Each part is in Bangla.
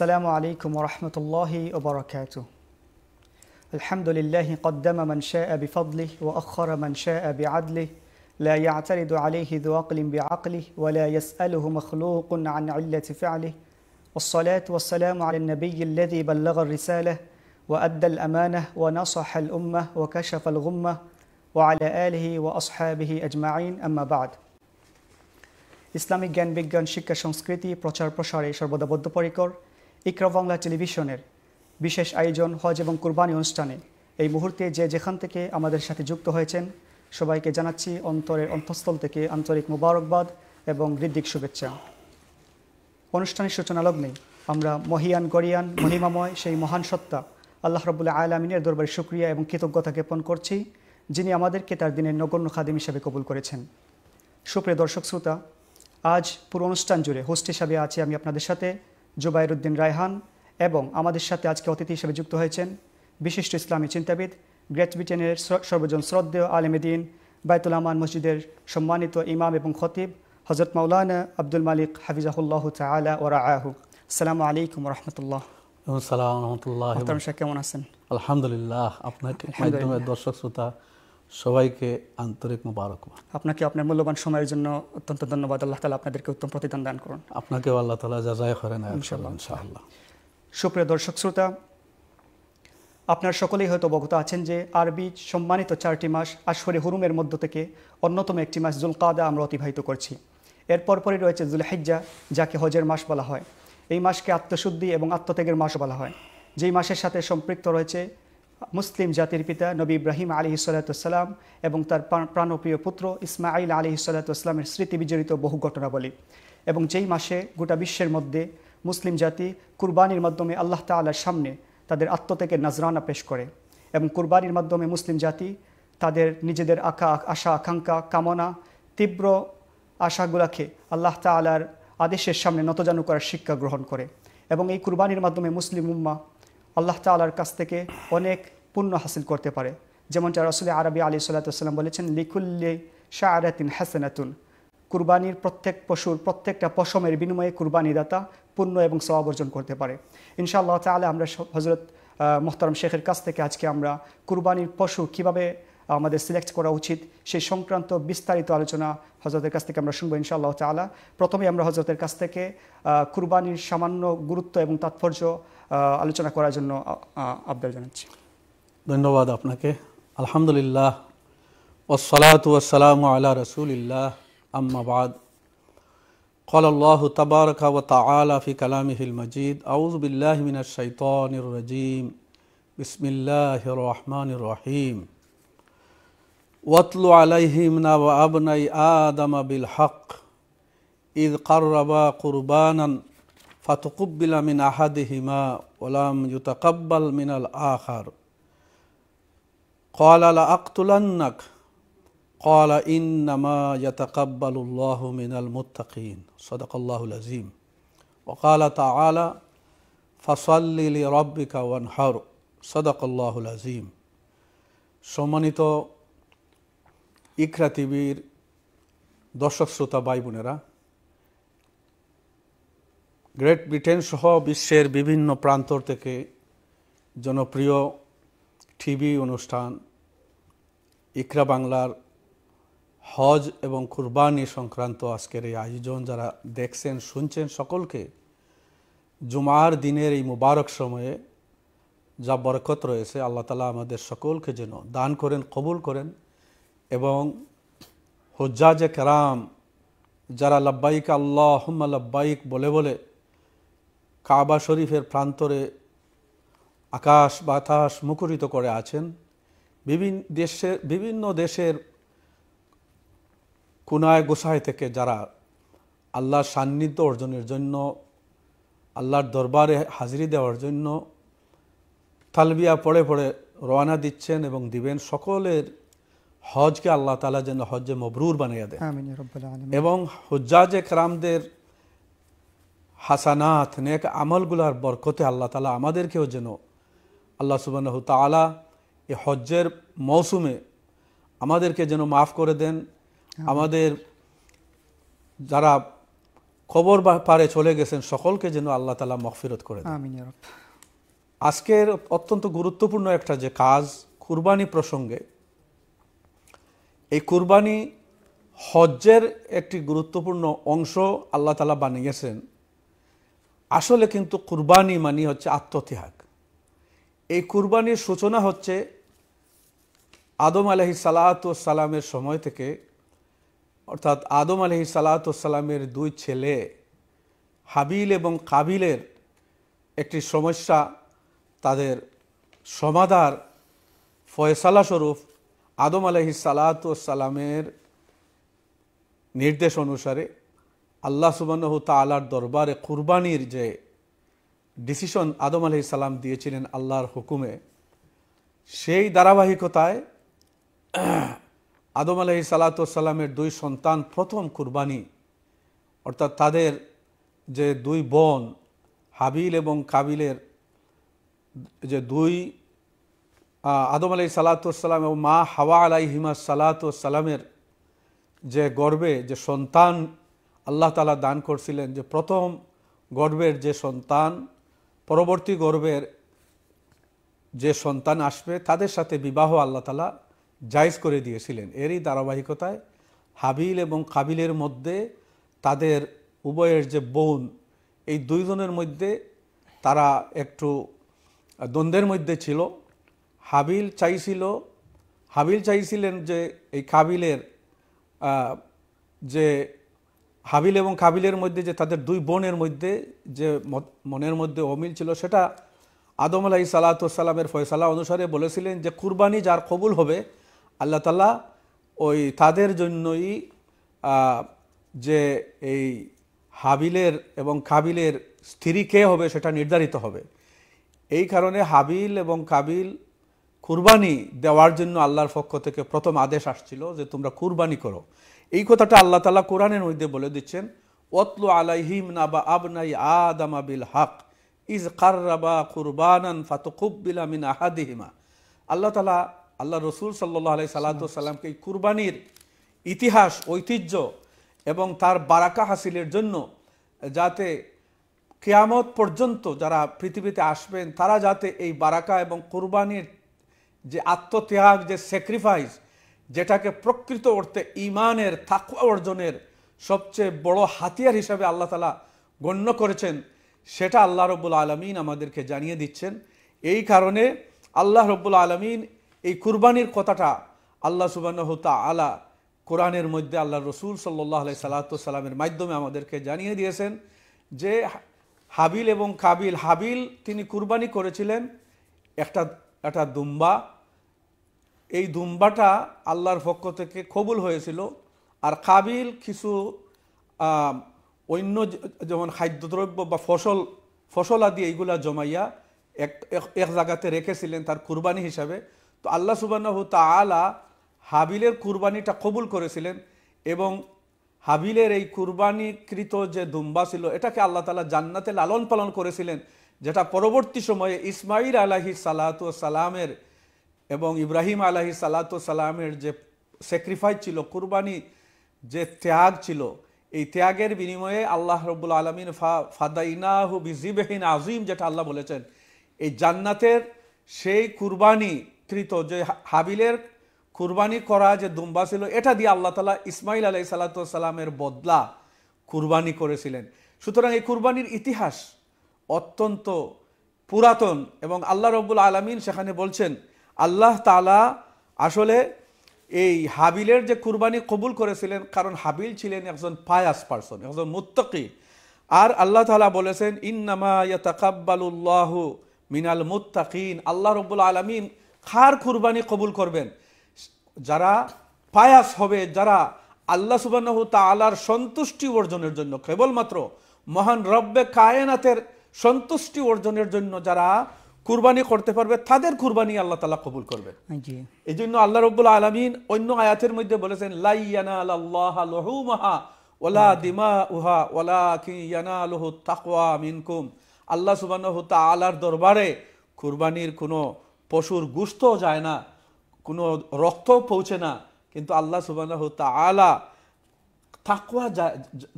السلام عليكم ورحمة الله وبركاته الحمد لله قدم من شاء بفضله وأخر من شاء بعدله لا يعترض عليه ذو عقل بعقله ولا يسأله مخلوق عن علة فعله والصلاة والسلام على النبي الذي بلغ الرسالة وأدى الأمانة ونصح الأمة وكشف الغمة وعلى آله وأصحابه أجمعين أما بعد ইসলামিক জ্ঞান বিজ্ঞান শিক্ষা সংস্কৃতি প্রচার প্রসারে সর্বদা বদ্ধপরিকর ইকরা বাংলা টেলিভিশনের বিশেষ আয়োজন হজ এবং কুরবানি অনুষ্ঠানে এই মুহূর্তে যে যেখান থেকে আমাদের সাথে যুক্ত হয়েছেন সবাইকে জানাচ্ছি অন্তরের অন্তঃস্থল থেকে আন্তরিক মুবারকবাদ এবং হৃদিক শুভেচ্ছা অনুষ্ঠানের সূচনা লগ্নে আমরা মহিয়ান গরিয়ান মহিমাময় সেই মহান সত্তা আল্লাহ রবুল্লা আয়লামিনের দরবারে সুক্রিয়া এবং কৃতজ্ঞতা জ্ঞাপন করছি যিনি আমাদেরকে তার দিনের নগণ্য খাদিম হিসাবে কবুল করেছেন সুপ্রিয় দর্শক শ্রোতা আজ পুরো অনুষ্ঠান জুড়ে হোস্ট হিসাবে আছি আমি আপনাদের সাথে জুবাইরুদ্দিন রায়হান এবং আমাদের সাথে আজকে অতিথি হিসেবে যুক্ত হয়েছেন বিশিষ্ট ইসলামী চিন্তাবিদ গ্রেট ব্রিটেনের সর্বজন শ্রদ্ধেয় আলেমেদিন বায়তুল আহমান মসজিদের সম্মানিত ইমাম এবং খতিব হজরত মাওলানা আব্দুল মালিক হাফিজাহুল্লাহ তালা ও রাহু সালাম আলাইকুম রহমতুল্লাহ সালাম রহমতুল্লাহ কেমন আছেন আলহামদুলিল্লাহ আপনাকে দর্শক শ্রোতা সবাইকে আন্তরিক মোবারকবাদ আপনাকে আপনার মূল্যবান সময়ের জন্য অত্যন্ত ধন্যবাদ আল্লাহ তালা আপনাদেরকে উত্তম প্রতিদান দান করুন আপনাকেও আল্লাহ তালা যায় করেন ইনশাআল্লাহ সুপ্রিয় দর্শক শ্রোতা আপনার সকলেই হয়তো অবগত আছেন যে আরবি সম্মানিত চারটি মাস আশ্বরে হুরুমের মধ্য থেকে অন্যতম একটি মাস জুল কাদা আমরা অতিবাহিত করছি এর পরপরই রয়েছে হেজ্জা যাকে হজের মাস বলা হয় এই মাসকে আত্মশুদ্ধি এবং আত্মত্যাগের মাস বলা হয় যেই মাসের সাথে সম্পৃক্ত রয়েছে মুসলিম জাতির পিতা নবী ইব্রাহিম আলী সাল্লাতাম এবং তার প্রাণপ্রিয় পুত্র ইসমাইল আলী সাল্লাতামের স্মৃতি বিজড়িত বহু ঘটনাবলী এবং যেই মাসে গোটা বিশ্বের মধ্যে মুসলিম জাতি কুরবানির মাধ্যমে আল্লাহ তাল্লার সামনে তাদের আত্মত্যাগের নাজরানা পেশ করে এবং কুরবানির মাধ্যমে মুসলিম জাতি তাদের নিজেদের আকা আশা আকাঙ্ক্ষা কামনা তীব্র আশাগুলাকে আল্লাহ তালার আদেশের সামনে নতজানু করার শিক্ষা গ্রহণ করে এবং এই কুরবানির মাধ্যমে মুসলিম উম্মা আল্লাহ তালার কাছ থেকে অনেক পুণ্য হাসিল করতে পারে যেমন যারা রসুল আরবি আলী সাল্লাহাম বলেছেন লিখুল্লি শাহরাতিন হাসানাতুন কুরবানির প্রত্যেক পশুর প্রত্যেকটা পশমের বিনিময়ে কুরবানিদাতা পুণ্য এবং সবাব অর্জন করতে পারে ইনশাআল্লাহ তালে আমরা হজরত মোহতারম শেখের কাছ থেকে আজকে আমরা কুরবানির পশু কিভাবে আমাদের সিলেক্ট করা উচিত সেই সংক্রান্ত বিস্তারিত আলোচনা হজরতের কাছ থেকে আমরা শুনবো ইনশাআল্লাহ তালা প্রথমে আমরা হজরতের কাছ থেকে কুরবানির সামান্য গুরুত্ব এবং তাৎপর্য আলোচনা করার জন্য আবদার জানাচ্ছি ধন্যবাদ আপনাকে আলহামদুলিল্লাহ ওসলাত ওসালাম আল্লাহ রসুলিল্লাহ আম্মাবাদ قال الله تبارك وتعالى في كلامه المجيد أعوذ بالله من الشيطان الرجيم بسم الله الرحمن الرحيم واتل عليهم نبأ ابني آدم بالحق إذ قربا قربانا فتقبل من أحدهما ولم يتقبل من الآخر قال لأقتلنك قال إنما يتقبل الله من المتقين صدق الله العظيم وقال تعالى فصل لربك وانحر صدق الله العظيم সম্মানিত ইকরা টিভির দর্শক শ্রোতা ভাই বোনেরা গ্রেট ব্রিটেন সহ বিশ্বের বিভিন্ন প্রান্তর থেকে জনপ্রিয় টিভি অনুষ্ঠান ইকরা বাংলার হজ এবং কুরবানি সংক্রান্ত আজকের এই আয়োজন যারা দেখছেন শুনছেন সকলকে জুমার দিনের এই মুবারক সময়ে যা বরকত রয়েছে আল্লাহ তালা আমাদের সকলকে যেন দান করেন কবুল করেন এবং হজ্জাজে কেরাম যারা লব্বাইক আল্লাহ হুম্মা লব্বাইক বলে বলে কাবা শরীফের প্রান্তরে আকাশ বাতাস মুখরিত করে আছেন বিভিন্ন দেশের বিভিন্ন দেশের কুনায় গোসায় থেকে যারা আল্লাহর সান্নিধ্য অর্জনের জন্য আল্লাহর দরবারে হাজিরি দেওয়ার জন্য তালবিয়া পড়ে পড়ে রওনা দিচ্ছেন এবং দিবেন সকলের হজকে আল্লাহ তালা যেন হজে মবরুর বানিয়ে দেন এবং হজ্জাজে কারামদের হাসানাত নেক আমলগুলার বরকতে আল্লাহ তালা আমাদেরকেও যেন আল্লাহ সুবাহ তালা এ হজ্জের মৌসুমে আমাদেরকে যেন মাফ করে দেন আমাদের যারা খবর পারে চলে গেছেন সকলকে যেন আল্লাহ তালা মকফিরত করে দেন আজকের অত্যন্ত গুরুত্বপূর্ণ একটা যে কাজ কুরবানি প্রসঙ্গে এই কুরবানি হজ্জের একটি গুরুত্বপূর্ণ অংশ আল্লাহ তালা বানিয়েছেন আসলে কিন্তু কুরবানি মানি হচ্ছে আত্মত্যাগ এই কুরবানির সূচনা হচ্ছে আদম আলহি সালামের সময় থেকে অর্থাৎ আদম আলহি সালামের দুই ছেলে হাবিল এবং কাবিলের একটি সমস্যা তাদের সমাধার ফয়সালাস্বরূপ স্বরূপ আদম আলহি সালাতামের নির্দেশ অনুসারে আল্লাহ সুবাহ তালার দরবারে কুরবানির যে ডিসিশন আদম আলহি সালাম দিয়েছিলেন আল্লাহর হুকুমে সেই ধারাবাহিকতায় আদম আলহি সালাতামের দুই সন্তান প্রথম কুরবানি অর্থাৎ তাদের যে দুই বোন হাবিল এবং কাবিলের যে দুই আদম আলাই সালাতাম এবং মা হাওয়া আলাই হিমা সালাতামের যে গর্বে যে সন্তান আল্লাহ তালা দান করছিলেন যে প্রথম গর্বের যে সন্তান পরবর্তী গর্বের যে সন্তান আসবে তাদের সাথে বিবাহ আল্লাহ তালা জায়জ করে দিয়েছিলেন এরই ধারাবাহিকতায় হাবিল এবং কাবিলের মধ্যে তাদের উভয়ের যে বোন এই দুইজনের মধ্যে তারা একটু দ্বন্দ্বের মধ্যে ছিল হাবিল চাইছিল হাবিল চাইছিলেন যে এই কাবিলের যে হাবিল এবং কাবিলের মধ্যে যে তাদের দুই বোনের মধ্যে যে মনের মধ্যে অমিল ছিল সেটা আদম আলাহি সালাতামের ফয়সালা অনুসারে বলেছিলেন যে কুরবানি যার কবুল হবে আল্লাহ তাল্লাহ ওই তাদের জন্যই যে এই হাবিলের এবং কাবিলের স্ত্রী কে হবে সেটা নির্ধারিত হবে এই কারণে হাবিল এবং কাবিল কুরবানি দেওয়ার জন্য আল্লাহর পক্ষ থেকে প্রথম আদেশ আসছিল যে তোমরা কুরবানি করো এই কথাটা আল্লাহ তালা কোরআনের মধ্যে বলে দিচ্ছেন অতলু আলাইহিম না বা আবনাই আদামা বিল হাক ইজ কার্রাবা কুরবানান ফাতুকুব্বিলা মিন আহাদিহিমা আল্লাহ তালা আল্লাহ রসুল সাল্লাহ আলাই সাল্লাতামকে এই কুরবানির ইতিহাস ঐতিহ্য এবং তার বারাকা হাসিলের জন্য যাতে কেয়ামত পর্যন্ত যারা পৃথিবীতে আসবেন তারা যাতে এই বারাকা এবং কুরবানির যে আত্মত্যাগ যে স্যাক্রিফাইস যেটাকে প্রকৃত অর্থে ইমানের থাকুয়া অর্জনের সবচেয়ে বড় হাতিয়ার হিসাবে আল্লাহ তালা গণ্য করেছেন সেটা আল্লাহ রব্বুল আলমিন আমাদেরকে জানিয়ে দিচ্ছেন এই কারণে আল্লাহ রব্বুল আলমিন এই কুরবানির কথাটা আল্লাহ সুবানহতা আলা কোরআনের মধ্যে আল্লাহ রসুল সাল্লাহ সাল্লামের মাধ্যমে আমাদেরকে জানিয়ে দিয়েছেন যে হাবিল এবং কাবিল হাবিল তিনি কুরবানি করেছিলেন একটা একটা দুম্বা এই দুম্বাটা আল্লাহর পক্ষ থেকে কবুল হয়েছিল আর কাবিল কিছু অন্য যেমন খাদ্যদ্রব্য বা ফসল ফসল আদি এইগুলা জমাইয়া এক এক জায়গাতে রেখেছিলেন তার কুরবানি হিসাবে তো আল্লাহ সুবাহ তালা হাবিলের কুরবানিটা কবুল করেছিলেন এবং হাবিলের এই কুরবানিকৃত যে দুম্বা ছিল এটাকে আল্লাহ তালা জান্নাতে লালন পালন করেছিলেন যেটা পরবর্তী সময়ে ইসমাইল আলাহি সালাতু সালামের এবং ইব্রাহিম আলাহি সালাতু সালামের যে স্যাক্রিফাইস ছিল কুরবানি যে ত্যাগ ছিল এই ত্যাগের বিনিময়ে আল্লাহ রবুল আলমিন ফাদাইনাহু বিজিবহীন আজিম যেটা আল্লাহ বলেছেন এই জান্নাতের সেই কুরবানি কৃত যে হাবিলের কুরবানি করা যে দুম্বা ছিল এটা দিয়ে আল্লাহ তালা ইসমাইল সালাতু সালামের বদলা কুরবানি করেছিলেন সুতরাং এই কুরবানির ইতিহাস অত্যন্ত পুরাতন এবং আল্লাহ রব্বুল আলমিন সেখানে বলছেন আল্লাহ তালা আসলে এই হাবিলের যে কুরবানি কবুল করেছিলেন কারণ হাবিল ছিলেন একজন পায়াস পারসন একজন মুত্তকি আর আল্লাহ তালা বলেছেন ইন্নামা তাকাব্বালুল্লাহ মিনাল মুত্তাকিন আল্লাহ রব্বুল আলমিন খার কুরবানি কবুল করবেন যারা পায়াস হবে যারা আল্লাহ সুবান্ন তালার সন্তুষ্টি অর্জনের জন্য কেবলমাত্র মহান রব্বে কায়েনাথের সন্তুষ্টি অর্জনের জন্য যারা কুরবানি করতে পারবে তাদের কুরবানি আল্লাহ তালা কবুল করবে হ্যাঁ এই জন্য আল্লাহ রবুল্লা আলমিন অন্য আয়াতের মধ্যে বলেছেন লাইয়ানা আল্লাহ লহুমাহা ওলা আচ্ছা। দিমা উহা ওলা কিয়ানা লহু তাকওয়া মিনকুম আল্লাহ সুবাহ আলার দরবারে কুরবানির কোনো পশুর গুস্ত যায় না কোনো রক্ত পৌঁছে না কিন্তু আল্লাহ সুবাহ আলা তাকুয়া যা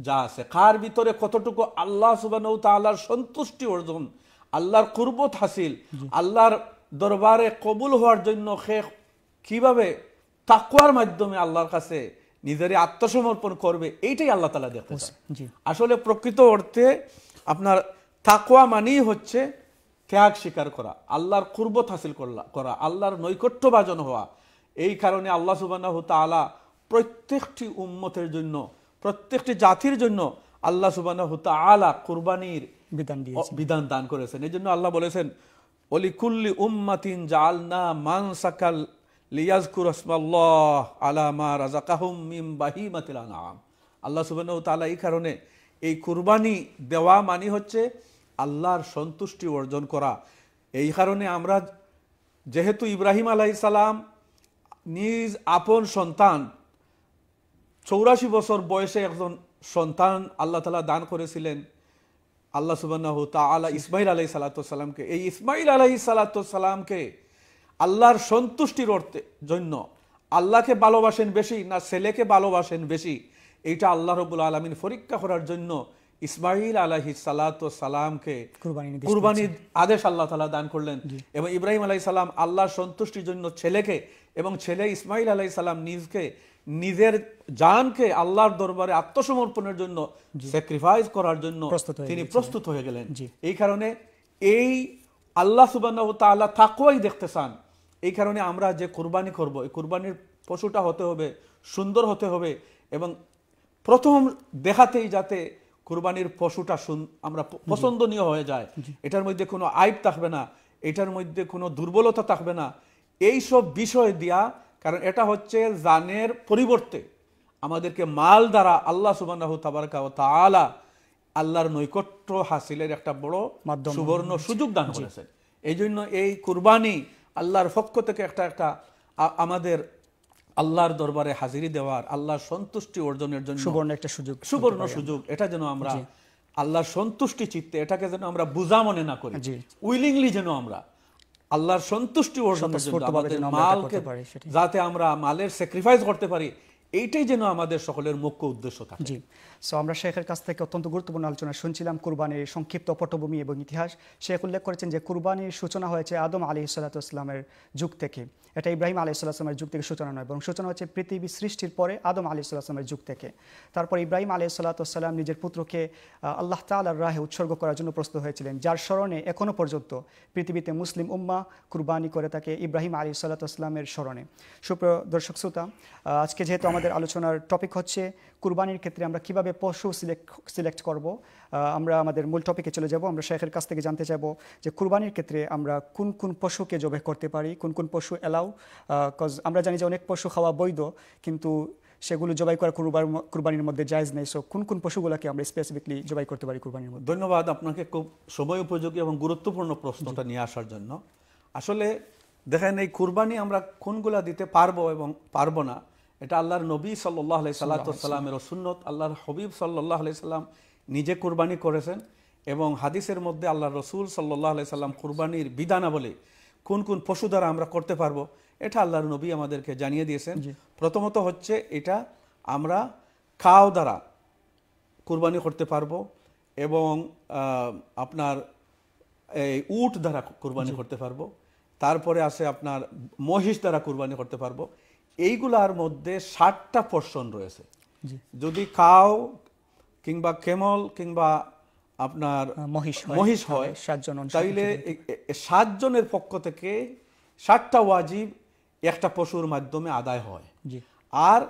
যা আছে কার ভিতরে কতটুকু আল্লাহ সুবানৌ তাল্লাহর সন্তুষ্টি অর্জন আল্লাহর কুরবত হাসিল আল্লাহর দরবারে কবুল হওয়ার জন্য সে কিভাবে তাকুয়ার মাধ্যমে আল্লাহর কাছে নিজের আত্মসমর্পণ করবে এইটাই আল্লাহ তালা দেখতে আসলে প্রকৃত অর্থে আপনার তাকুয়া মানেই হচ্ছে ত্যাগ স্বীকার করা আল্লাহর কুরবত হাসিল করা আল্লাহর নৈকট্যবাজন হওয়া এই কারণে আল্লাহ সুবাহ তালা প্রত্যেকটি উম্মতের জন্য প্রত্যেকটি জাতির জন্য আল্লাহ সুবানা হুতা আলা কুরবানির বিধান বিধান দান করেছেন এই জন্য আল্লাহ বলেছেন অলিকুল্লি উম্মাতিন জালনা মান সাকাল লিয়াজকুর আসমাল্লাহ আলামা রাজাকাহুম মিম বাহিমাতিল আনাম আল্লাহ সুবাহ তালা এই কারণে এই কুরবানি দেওয়া মানে হচ্ছে আল্লাহর সন্তুষ্টি অর্জন করা এই কারণে আমরা যেহেতু ইব্রাহিম আলাই নিজ আপন সন্তান চৌরাশি বছর বয়সে একজন সন্তান আল্লাহ তালা দান করেছিলেন আল্লাহ সুবাহ আল্লাহ ইসমাইল আলাই সালাতামকে এই ইসমাইল আলাই সালাতামকে আল্লাহর সন্তুষ্টির অর্থে জন্য আল্লাহকে ভালোবাসেন বেশি না ছেলেকে ভালোবাসেন বেশি এইটা আল্লাহ রবুল আলমিন পরীক্ষা করার জন্য ইসমাইল আলাহি সালাতামকে কুরবানির আদেশ আল্লাহ তালা দান করলেন এবং ইব্রাহিম আলাই সালাম আল্লাহর সন্তুষ্টির জন্য ছেলেকে এবং ছেলে ইসমাইল আলাই সালাম নিজকে নিজের জানকে আল্লাহর দরবারে আত্মসমর্পণের জন্য স্যাক্রিফাইস করার জন্য তিনি প্রস্তুত হয়ে গেলেন এই কারণে এই আল্লাহ সুবাহ তাল্লাহ তাকুয়াই দেখতে চান এই কারণে আমরা যে কোরবানি করব এই কোরবানির পশুটা হতে হবে সুন্দর হতে হবে এবং প্রথম দেখাতেই যাতে কোরবানির পশুটা আমরা পছন্দনীয় হয়ে যায় এটার মধ্যে কোনো আইব থাকবে না এটার মধ্যে কোনো দুর্বলতা থাকবে না এই সব বিষয় দিয়া কারণ এটা হচ্ছে জানের পরিবর্তে আমাদেরকে মাল দ্বারা আল্লাহ সুবানাহু তাবারকা তালা আল্লাহর নৈকট্য হাসিলের একটা বড় সুবর্ণ সুযোগ দান করেছেন এই জন্য এই কুরবানি আল্লাহর পক্ষ থেকে একটা একটা আমাদের আল্লাহর দরবারে হাজিরি দেওয়ার আল্লাহর সন্তুষ্টি অর্জনের জন্য সুবর্ণ একটা সুযোগ সুবর্ণ সুযোগ এটা যেন আমরা আল্লাহর সন্তুষ্টি চিত্তে এটাকে যেন আমরা বুঝা মনে না করি উইলিংলি যেন আমরা আল্লাহর সন্তুষ্টি অর্জন মালকে যাতে আমরা মালের স্যাক্রিফাইস করতে পারি এইটাই যেন আমাদের সকলের মুখ্য উদ্দেশ্য থাকে সো আমরা শেখের কাছ থেকে অত্যন্ত গুরুত্বপূর্ণ আলোচনা শুনছিলাম কুরবানির সংক্ষিপ্ত পটভূমি এবং ইতিহাস শেখ উল্লেখ করেছেন যে কুরবানির সূচনা হয়েছে আদম আলী সাল্লা ইসলামের যুগ থেকে এটা ইব্রাহিম আলী সাল্লাহামের যুগ থেকে সূচনা নয় বরং সূচনা হচ্ছে পৃথিবী সৃষ্টির পরে আদম আলী সাল্লাহামের যুগ থেকে তারপর ইব্রাহিম আলী সাল্লাতাম নিজের পুত্রকে আল্লাহ তালার রাহে উৎসর্গ করার জন্য প্রস্তুত হয়েছিলেন যার স্মরণে এখনও পর্যন্ত পৃথিবীতে মুসলিম উম্মা কুরবানি করে থাকে ইব্রাহিম আলী আসলামের স্মরণে সুপ্রিয় দর্শক শ্রোতা আজকে যেহেতু আমাদের আলোচনার টপিক হচ্ছে কুরবানির ক্ষেত্রে আমরা কিভাবে পশু সিলেক্ট সিলেক্ট করব আমরা আমাদের মূল টপিকে চলে যাব আমরা শেখের কাছ থেকে জানতে চাইব যে কুরবানির ক্ষেত্রে আমরা কোন কোন পশুকে জবে করতে পারি কোন কোন পশু এলাও কজ আমরা জানি যে অনেক পশু খাওয়া বৈধ কিন্তু সেগুলো জবাই করা কুরবানির মধ্যে জায়জ নেই সো কোন কোন পশুগুলোকে আমরা স্পেসিফিকলি জবাই করতে পারি কুরবানির মধ্যে ধন্যবাদ আপনাকে খুব সময় উপযোগী এবং গুরুত্বপূর্ণ প্রশ্নটা নিয়ে আসার জন্য আসলে দেখেন এই কুরবানি আমরা কোনগুলা দিতে পারবো এবং পারবো না এটা আল্লাহর নবী সাল্লাহ আলি সাল্লাতামের সুন্নত আল্লাহর হবিব সাল্লাহ আলি সাল্লাম নিজে কুরবানি করেছেন এবং হাদিসের মধ্যে আল্লাহ রসুল সাল্লাহ আলি সাল্লাম কুরবানির বিধানাবলী কোন কোন পশু দ্বারা আমরা করতে পারবো এটা আল্লাহর নবী আমাদেরকে জানিয়ে দিয়েছেন প্রথমত হচ্ছে এটা আমরা খাও দ্বারা কুরবানি করতে পারবো এবং আপনার এই উট দ্বারা কুরবানি করতে পারবো তারপরে আছে আপনার মহিষ দ্বারা কুরবানি করতে পারবো এইগুলার মধ্যে ষাটটা পোর্শন রয়েছে যদি কাউ কিংবা কেমল কিংবা আপনার মহিষ হয় সাতজন তাইলে সাতজনের পক্ষ থেকে ষাটটা ওয়াজিব একটা পশুর মাধ্যমে আদায় হয় আর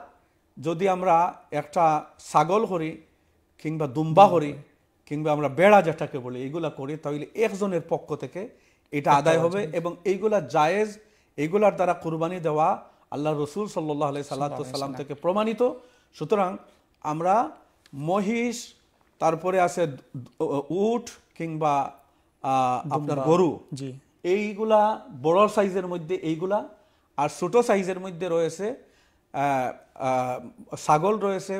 যদি আমরা একটা ছাগল করি কিংবা দুম্বা করি কিংবা আমরা বেড়া যেটাকে বলি এইগুলা করি তাহলে একজনের পক্ষ থেকে এটা আদায় হবে এবং এইগুলা জায়েজ এইগুলার দ্বারা কোরবানি দেওয়া আল্লাহ রসুল সাল্লাহ আলি সাল্লাম থেকে প্রমাণিত সুতরাং আমরা মহিষ তারপরে আছে উট কিংবা আপনার গরু এইগুলা বড় সাইজের মধ্যে এইগুলা আর ছোট সাইজের মধ্যে রয়েছে ছাগল রয়েছে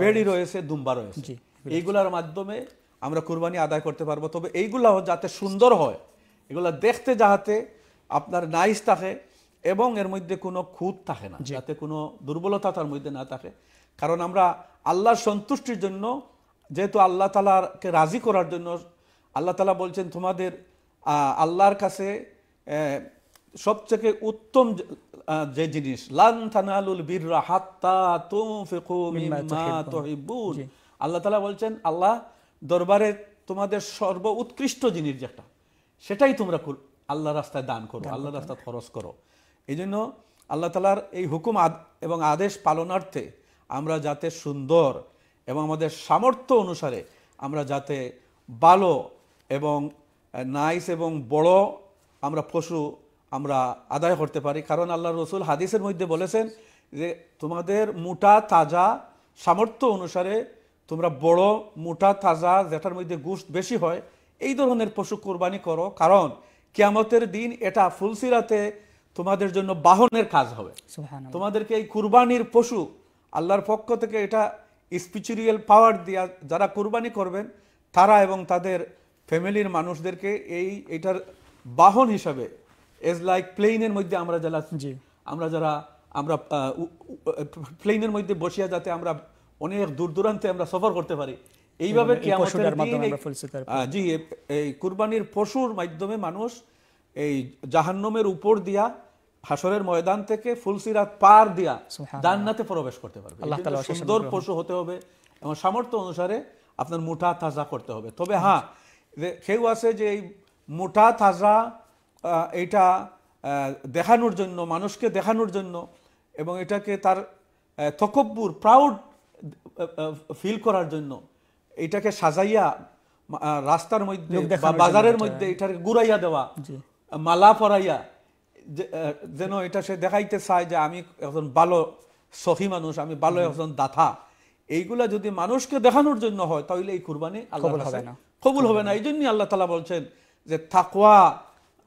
বেড়ি রয়েছে দুম্বা রয়েছে এইগুলার মাধ্যমে আমরা কুরবানি আদায় করতে পারবো তবে এইগুলা যাতে সুন্দর হয় এগুলা দেখতে যাহাতে আপনার নাইস থাকে এবং এর মধ্যে কোনো খুঁত থাকে না যাতে কোনো দুর্বলতা তার মধ্যে না থাকে কারণ আমরা আল্লাহর সন্তুষ্টির জন্য যেহেতু আল্লাহ তালাকে রাজি করার জন্য আল্লাহ তালা বলছেন তোমাদের আল্লাহর কাছে সবথেকে উত্তম যে জিনিস আল্লাহ তালা বলছেন আল্লাহ দরবারে তোমাদের সর্ব উৎকৃষ্ট জিনিস যেটা সেটাই তোমরা আল্লাহ রাস্তায় দান করো আল্লাহ রাস্তায় খরচ করো এই জন্য আল্লাহ তালার এই হুকুম এবং আদেশ পালনার্থে আমরা যাতে সুন্দর এবং আমাদের সামর্থ্য অনুসারে আমরা যাতে ভালো এবং নাইস এবং বড় আমরা পশু আমরা আদায় করতে পারি কারণ আল্লাহ রসুল হাদিসের মধ্যে বলেছেন যে তোমাদের মোটা তাজা সামর্থ্য অনুসারে তোমরা বড় মোটা তাজা যেটার মধ্যে গোষ্ঠ বেশি হয় এই ধরনের পশু কোরবানি করো কারণ কেয়ামতের দিন এটা ফুলসিরাতে তোমাদের জন্য বাহনের কাজ হবে তোমাদেরকে এই কুরবানির পশু আল্লাহর পক্ষ থেকে এটা স্পিচুরিয়াল পাওয়ার দিয়া যারা কুরবানি করবেন তারা এবং তাদের ফ্যামিলির মানুষদেরকে এই এটার বাহন হিসাবে এজ লাইক প্লেনের মধ্যে আমরা যারা আমরা যারা আমরা প্লেনের মধ্যে বসিয়া যাতে আমরা অনেক দূর দূরান্তে আমরা সফর করতে পারি এইভাবে জি এই কুরবানির পশুর মাধ্যমে মানুষ এই জাহান্নমের উপর দিয়া হাসরের ময়দান থেকে ফুলসিরাত পার দিয়া জান্নাতে প্রবেশ করতে পারবে সুন্দর পশু হতে হবে এবং সামর্থ্য অনুসারে আপনার মোটা তাজা করতে হবে তবে হ্যাঁ কেউ আছে যে এই মোটা তাজা এটা দেখানোর জন্য মানুষকে দেখানোর জন্য এবং এটাকে তার তকব্বুর প্রাউড ফিল করার জন্য এটাকে সাজাইয়া রাস্তার মধ্যে বাজারের মধ্যে এটাকে গুড়াইয়া দেওয়া মালা পরাইয়া যেন এটা সে দেখাইতে চায় যে আমি একজন ভালো সহি মানুষ আমি ভালো একজন দাতা এইগুলা যদি মানুষকে দেখানোর জন্য হয় তাহলে এই কুরবানি আল্লাহ কবুল হবে না এই জন্যই আল্লাহ তালা বলছেন যে থাকুয়া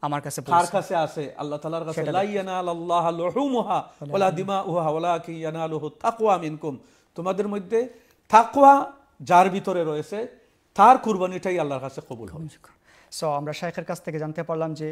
আমার কাছে কার কাছে আছে আল্লাহ তাআলার কাছে লা ইয়ানালাল্লাহ লুহুমুহা ওয়ালা দিমাউহা ওয়ালাকিন ইয়ানালুহু তাকওয়া মিনকুম তোমাদের মধ্যে থাকুয়া যার ভিতরে রয়েছে তার কুরবানিটাই আল্লাহর কাছে কবুল হবে সো আমরা শাইখের কাছ থেকে জানতে পারলাম যে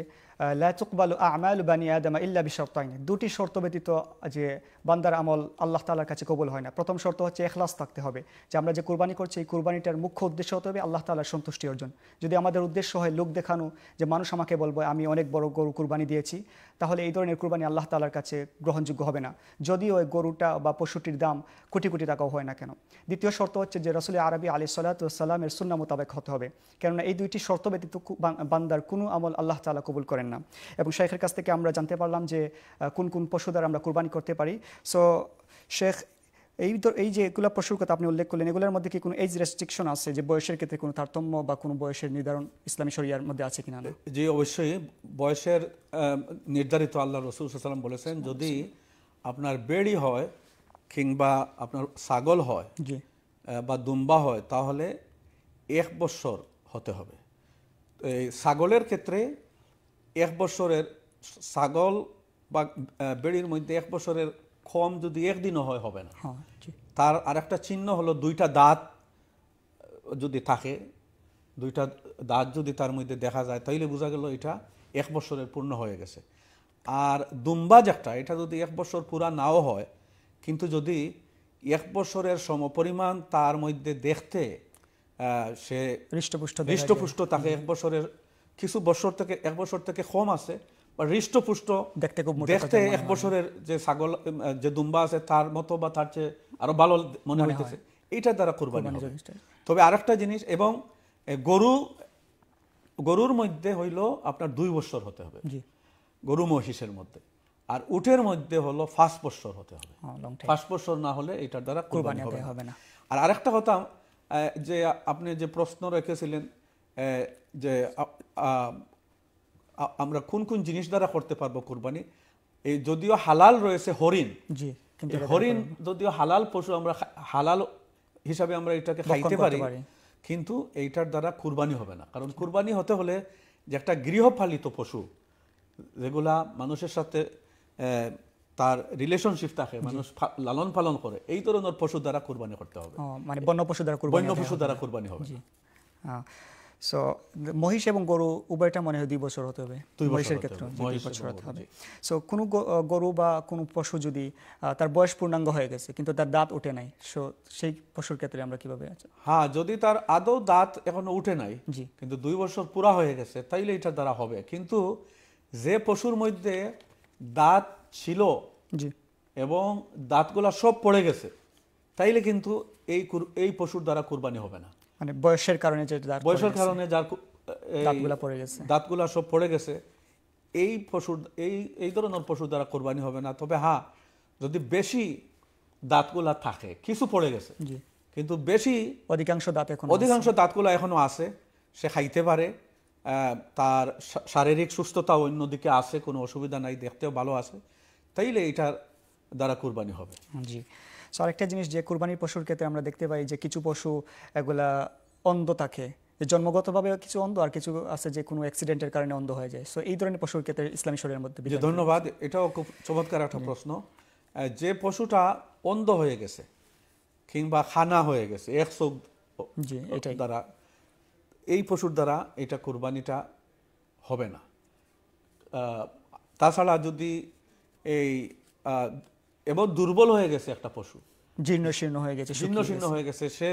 লা চুকবাল আমাল বানি আদমা ইল্লা বিশর্তাইনি দুটি শর্ত ব্যতীত যে বান্দার আমল আল্লাহ তালার কাছে কবল হয় না প্রথম শর্ত হচ্ছে এখলাস থাকতে হবে যে আমরা যে কুরবানি করছি এই কুরবানিটার মুখ্য উদ্দেশ্য হতে হবে আল্লাহ তালার সন্তুষ্টি অর্জন যদি আমাদের উদ্দেশ্য হয় লোক দেখানো যে মানুষ আমাকে বলবো আমি অনেক বড় গরু কুরবানি দিয়েছি তাহলে এই ধরনের কুরবানি আল্লাহ তালার কাছে গ্রহণযোগ্য হবে না যদিও ওই গরুটা বা পশুটির দাম কোটি কোটি টাকাও হয় না কেন দ্বিতীয় শর্ত হচ্ছে যে রসুল আরবি আলি সাল্লাতামের সুন্না মোতাবেক হতে হবে কেননা এই দুইটি শর্ত ব্যতীত বান্দার কোনো আমল আল্লাহ তালা কবুল করেন না এবং শেখের কাছ থেকে আমরা জানতে পারলাম যে কোন কোন পশু দ্বারা আমরা কোরবানি করতে পারি সো শেখ এই তো এই যে এগুলো পশুর কথা আপনি উল্লেখ করলেন এগুলোর মধ্যে কি কোনো এজ রেস্ট্রিকশন আছে যে বয়সের ক্ষেত্রে কোনো তারতম্য বা কোনো বয়সের নির্ধারণ ইসলামী শরিয়ার মধ্যে আছে কিনা না জি অবশ্যই বয়সের নির্ধারিত আল্লাহ রসুল সাল্লাম বলেছেন আচ্ছা। যদি আপনার বেড়ি হয় কিংবা আপনার ছাগল হয় বা দুম্বা হয় তাহলে এক বছর হতে হবে এই ছাগলের ক্ষেত্রে এক বছরের ছাগল বা বেড়ির মধ্যে এক বছরের কম যদি একদিনও হয় হবে না তার আরেকটা চিহ্ন হলো দুইটা দাঁত যদি থাকে দুইটা দাঁত যদি তার মধ্যে দেখা যায় তাইলে বোঝা গেল এটা এক বছরের পূর্ণ হয়ে গেছে আর দুম্বাজ একটা এটা যদি এক বছর পুরা নাও হয় কিন্তু যদি এক বছরের সমপরিমাণ তার মধ্যে দেখতে সে হৃষ্টপুষ্ট হৃষ্টপুষ্ট তাকে এক বছরের কিছু বছর থেকে এক বছর থেকে কম আছে বা হৃষ্টপুষ্ট দেখতে খুব দেখতে এক বছরের যে ছাগল যে দুম্বা আছে তার মতো বা তার চেয়ে আরো ভালো মনে হইতেছে এটা দ্বারা কোরবানি হবে তবে আরেকটা জিনিস এবং গরু গরুর মধ্যে হইল আপনার দুই বছর হতে হবে গরু মহিষের মধ্যে আর উঠের মধ্যে হলো ফার্স্ট বছর হতে হবে হ্যাঁ, ফার্স্ট বছর না হলে এটার দ্বারা কোরবানি হবে না আর আরেকটা কথা যে আপনি যে প্রশ্ন রেখেছিলেন যে আমরা কোন কোন জিনিস দ্বারা করতে পারবো কোরবানি এই যদিও হালাল রয়েছে হরিণ জি হরিণ যদিও হালাল পশু আমরা হালাল হিসাবে আমরা এটাকে খাইতে পারি কিন্তু এইটার দ্বারা কুরবানি হবে না কারণ কুরবানি হতে হলে যে একটা গৃহপালিত পশু যেগুলা মানুষের সাথে তার রিলেশনশিপ থাকে মানুষ লালন পালন করে এই ধরনের পশু দ্বারা কুরবানি করতে হবে মানে বন্য পশু দ্বারা বন্য পশু দ্বারা কুরবানি হবে সো মহিষ এবং গরু উভয়টা মনে হয় দুই বছর হতে হবে মহিষের ক্ষেত্রে দুই বছর হতে হবে সো কোনো গরু বা কোনো পশু যদি তার বয়স পূর্ণাঙ্গ হয়ে গেছে কিন্তু তার দাঁত উঠে নাই সো সেই পশুর ক্ষেত্রে আমরা কিভাবে আছি হ্যাঁ যদি তার আদৌ দাঁত এখনো উঠে নাই জি কিন্তু দুই বছর পুরা হয়ে গেছে তাইলে এটা দ্বারা হবে কিন্তু যে পশুর মধ্যে দাঁত ছিল জি এবং দাঁতগুলা সব পড়ে গেছে তাইলে কিন্তু এই এই পশুর দ্বারা কুরবানি হবে না মানে বয়সের কারণে যে দাঁত বয়সের কারণে যার পড়ে গেছে সব পড়ে গেছে এই পশুর এই এই ধরনের পশুর দ্বারা কোরবানি হবে না তবে হ্যাঁ যদি বেশি দাঁতগুলা থাকে কিছু পড়ে গেছে কিন্তু বেশি অধিকাংশ দাঁত এখন অধিকাংশ এখনো আছে সে খাইতে পারে তার শারীরিক সুস্থতা অন্যদিকে আছে কোনো অসুবিধা নাই দেখতেও ভালো আছে তাইলে এটার দ্বারা কোরবানি হবে জি সো আরেকটা জিনিস যে কুরবানির পশুর ক্ষেত্রে আমরা দেখতে পাই যে কিছু পশু এগুলা অন্ধ থাকে জন্মগতভাবে কিছু অন্ধ আর কিছু আছে যে কোনো অ্যাক্সিডেন্টের কারণে অন্ধ হয়ে যায় সো এই ধরনের পশুর ক্ষেত্রে ইসলামী শরীরের মধ্যে ধন্যবাদ এটাও খুব চমৎকার একটা প্রশ্ন যে পশুটা অন্ধ হয়ে গেছে কিংবা খানা হয়ে গেছে এক চোখ দ্বারা এই পশুর দ্বারা এটা কোরবানিটা হবে না তাছাড়া যদি এই এবং দুর্বল হয়ে গেছে একটা পশু জীর্ণ শীর্ণ হয়ে গেছে জীর্ণ শীর্ণ হয়ে গেছে সে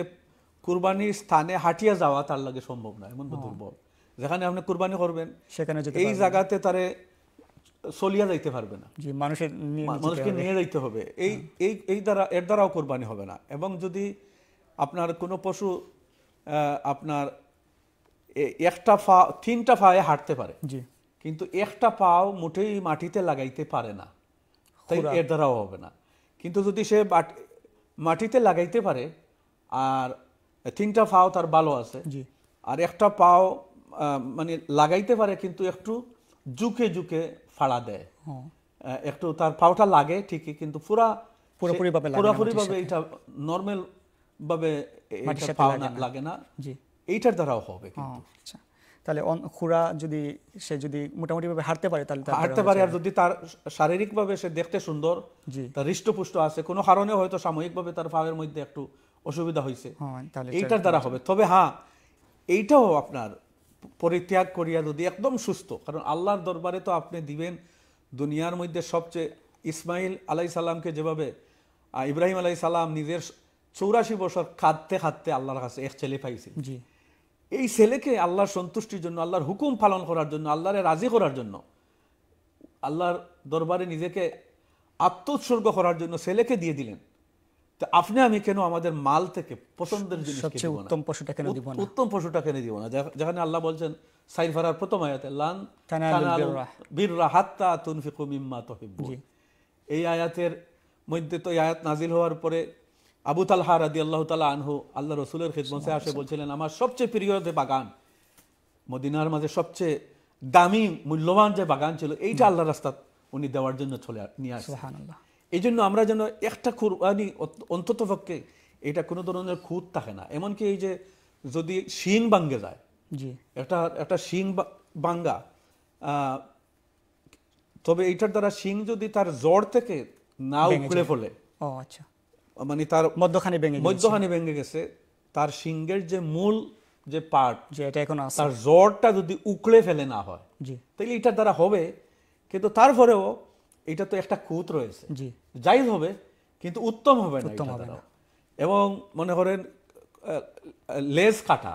কুরবানির স্থানে হাঁটিয়া যাওয়া তার লাগে সম্ভব না এমন তো হ্যাঁ। দুর্বল যেখানে আপনি কুরবানি করবেন সেখানে এই জায়গাতে তারে চলিয়া যাইতে পারবে না মানুষের মানুষকে নিয়ে যাইতে হবে এই হ্যাঁ। এই এই দ্বারা এর দ্বারাও কোরবানি হবে না এবং যদি আপনার কোনো পশু আপনার একটা পা তিনটা পায়ে হাঁটতে পারে কিন্তু একটা পাও মোটেই মাটিতে লাগাইতে পারে না তাই এর দ্বারাও হবে না কিন্তু যদি সে মাটিতে লাগাইতে পারে আর তিনটা পাও তার ভালো আছে আর একটা পাও মানে লাগাইতে পারে কিন্তু একটু জুকে জুকে ফাড়া দেয় হ্যাঁ। একটু তার পাওটা লাগে ঠিকই কিন্তু পুরা পুরোপুরি ভাবে পুরোপুরি ভাবে এটা নর্মাল ভাবে পাও লাগে না এইটার দ্বারাও হবে হ্যাঁ, কিন্তু আচ্ছা তাহলে খুরা যদি সে যদি মোটামুটি ভাবে হারতে পারে তাহলে হারতে পারে আর যদি তার শারীরিক ভাবে সে দেখতে সুন্দর জি তার হৃষ্টপুষ্ট আছে কোনো কারণে হয়তো সাময়িক ভাবে তার ফাওয়ের মধ্যে একটু অসুবিধা হয়েছে হ্যাঁ, এইটার দ্বারা হবে তবে হ্যাঁ এইটাও আপনার পরিত্যাগ করিয়া যদি একদম সুস্থ কারণ আল্লাহর দরবারে তো আপনি দিবেন দুনিয়ার মধ্যে সবচেয়ে ইসমাইল আলাই সালামকে যেভাবে ইব্রাহিম আলাই সালাম নিজের চৌরাশি বছর খাদতে খাদতে আল্লাহর কাছে এক ছেলে পাইছে জি এই ছেলেকে আল্লাহর সন্তুষ্টির জন্য আল্লাহর হুকুম পালন করার জন্য আল্লাহরে রাজি করার জন্য আল্লাহর দরবারে নিজেকে আত্মোৎসর্গ করার জন্য ছেলেকে দিয়ে দিলেন তো আপনি আমি কেন আমাদের মাল থেকে পছন্দের উত্তম পশুটা কেন দিব না যেখানে আল্লাহ বলছেন সাইফারার প্রথম আয়াতে লান হাত্তা তুনফিকু মিম্মা তুহিব্বুন এই আয়াতের মধ্যে তো এই আয়াত নাজিল হওয়ার পরে আবু তালহা রাদি আল্লাহ তালা আনহু আল্লাহ রসুলের খেদমসে আসে বলছিলেন আমার সবচেয়ে প্রিয় যে বাগান মদিনার মাঝে সবচেয়ে দামি মূল্যবান যে বাগান ছিল এইটা আল্লাহ রাস্তা উনি দেওয়ার জন্য চলে নিয়ে আসে এই জন্য আমরা যেন একটা কুরবানি অন্তত পক্ষে এটা কোনো ধরনের খুঁত থাকে না এমনকি এই যে যদি শিং বাঙ্গে যায় একটা একটা শিং বাঙ্গা তবে এইটার দ্বারা শিং যদি তার জ্বর থেকে না উকড়ে ফলে ও আচ্ছা মানে তার মধ্যখানে ভেঙে মধ্যখানে ভেঙে গেছে তার সিংহের যে মূল যে পার্ট যে এটা এখন তার জ্বরটা যদি উকড়ে ফেলে না হয় জি তাহলে এটা দ্বারা হবে কিন্তু তারপরেও এটা তো একটা কুত রয়েছে জি যাই হবে কিন্তু উত্তম হবে না উত্তম হবে না এবং মনে করেন লেজ কাটা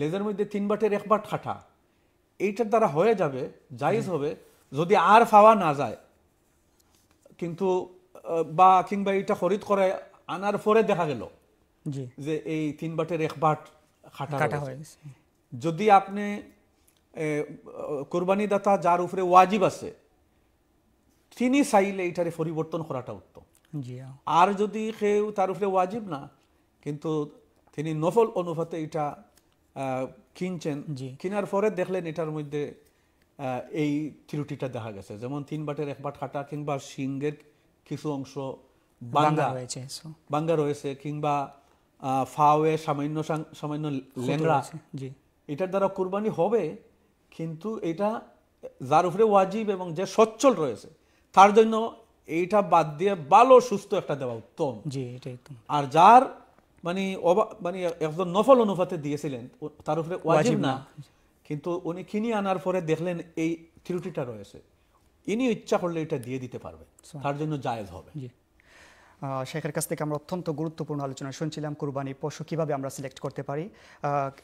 লেজের মধ্যে তিন বাটের এক বাট কাটা এইটার দ্বারা হয়ে যাবে জাইজ হবে যদি আর পাওয়া না যায় কিন্তু বা কিংবা এটা খরিদ করে আনার পরে দেখা গেল যে এই তিন বাটের এক বাট খাটা যদি আপনি কোরবানি দাতা যার উপরে ওয়াজিব আছে তিনি চাইলে এটার পরিবর্তন করাটা উত্তম আর যদি কেউ তার উপরে ওয়াজিব না কিন্তু তিনি নফল অনুপাতে এটা কিনছেন কিনার পরে দেখলেন এটার মধ্যে এই ত্রুটিটা দেখা গেছে যেমন তিন বাটের এক বাট কাটা কিংবা সিংহের কিছু অংশ বাঙ্গা রয়েছে বাঙ্গা রয়েছে কিংবা ফাওয়ে সামান্য সামান্য লেংরা জি এটার দ্বারা কোরবানি হবে কিন্তু এটা যার উপরে ওয়াজিব এবং যে সচ্ছল রয়েছে তার জন্য এইটা বাদ দিয়ে ভালো সুস্থ একটা দেওয়া উত্তম জি এটাই আর যার মানে মানে একজন নফল অনুপাতে দিয়েছিলেন তার উপরে ওয়াজিব না কিন্তু উনি কিনি আনার পরে দেখলেন এই ত্রুটিটা রয়েছে ইনি ইচ্ছা করলে এটা দিয়ে দিতে পারবে তার জন্য জায়েজ হবে শেখের কাছ থেকে আমরা অত্যন্ত গুরুত্বপূর্ণ আলোচনা শুনছিলাম কুরবানি পশু কিভাবে আমরা সিলেক্ট করতে পারি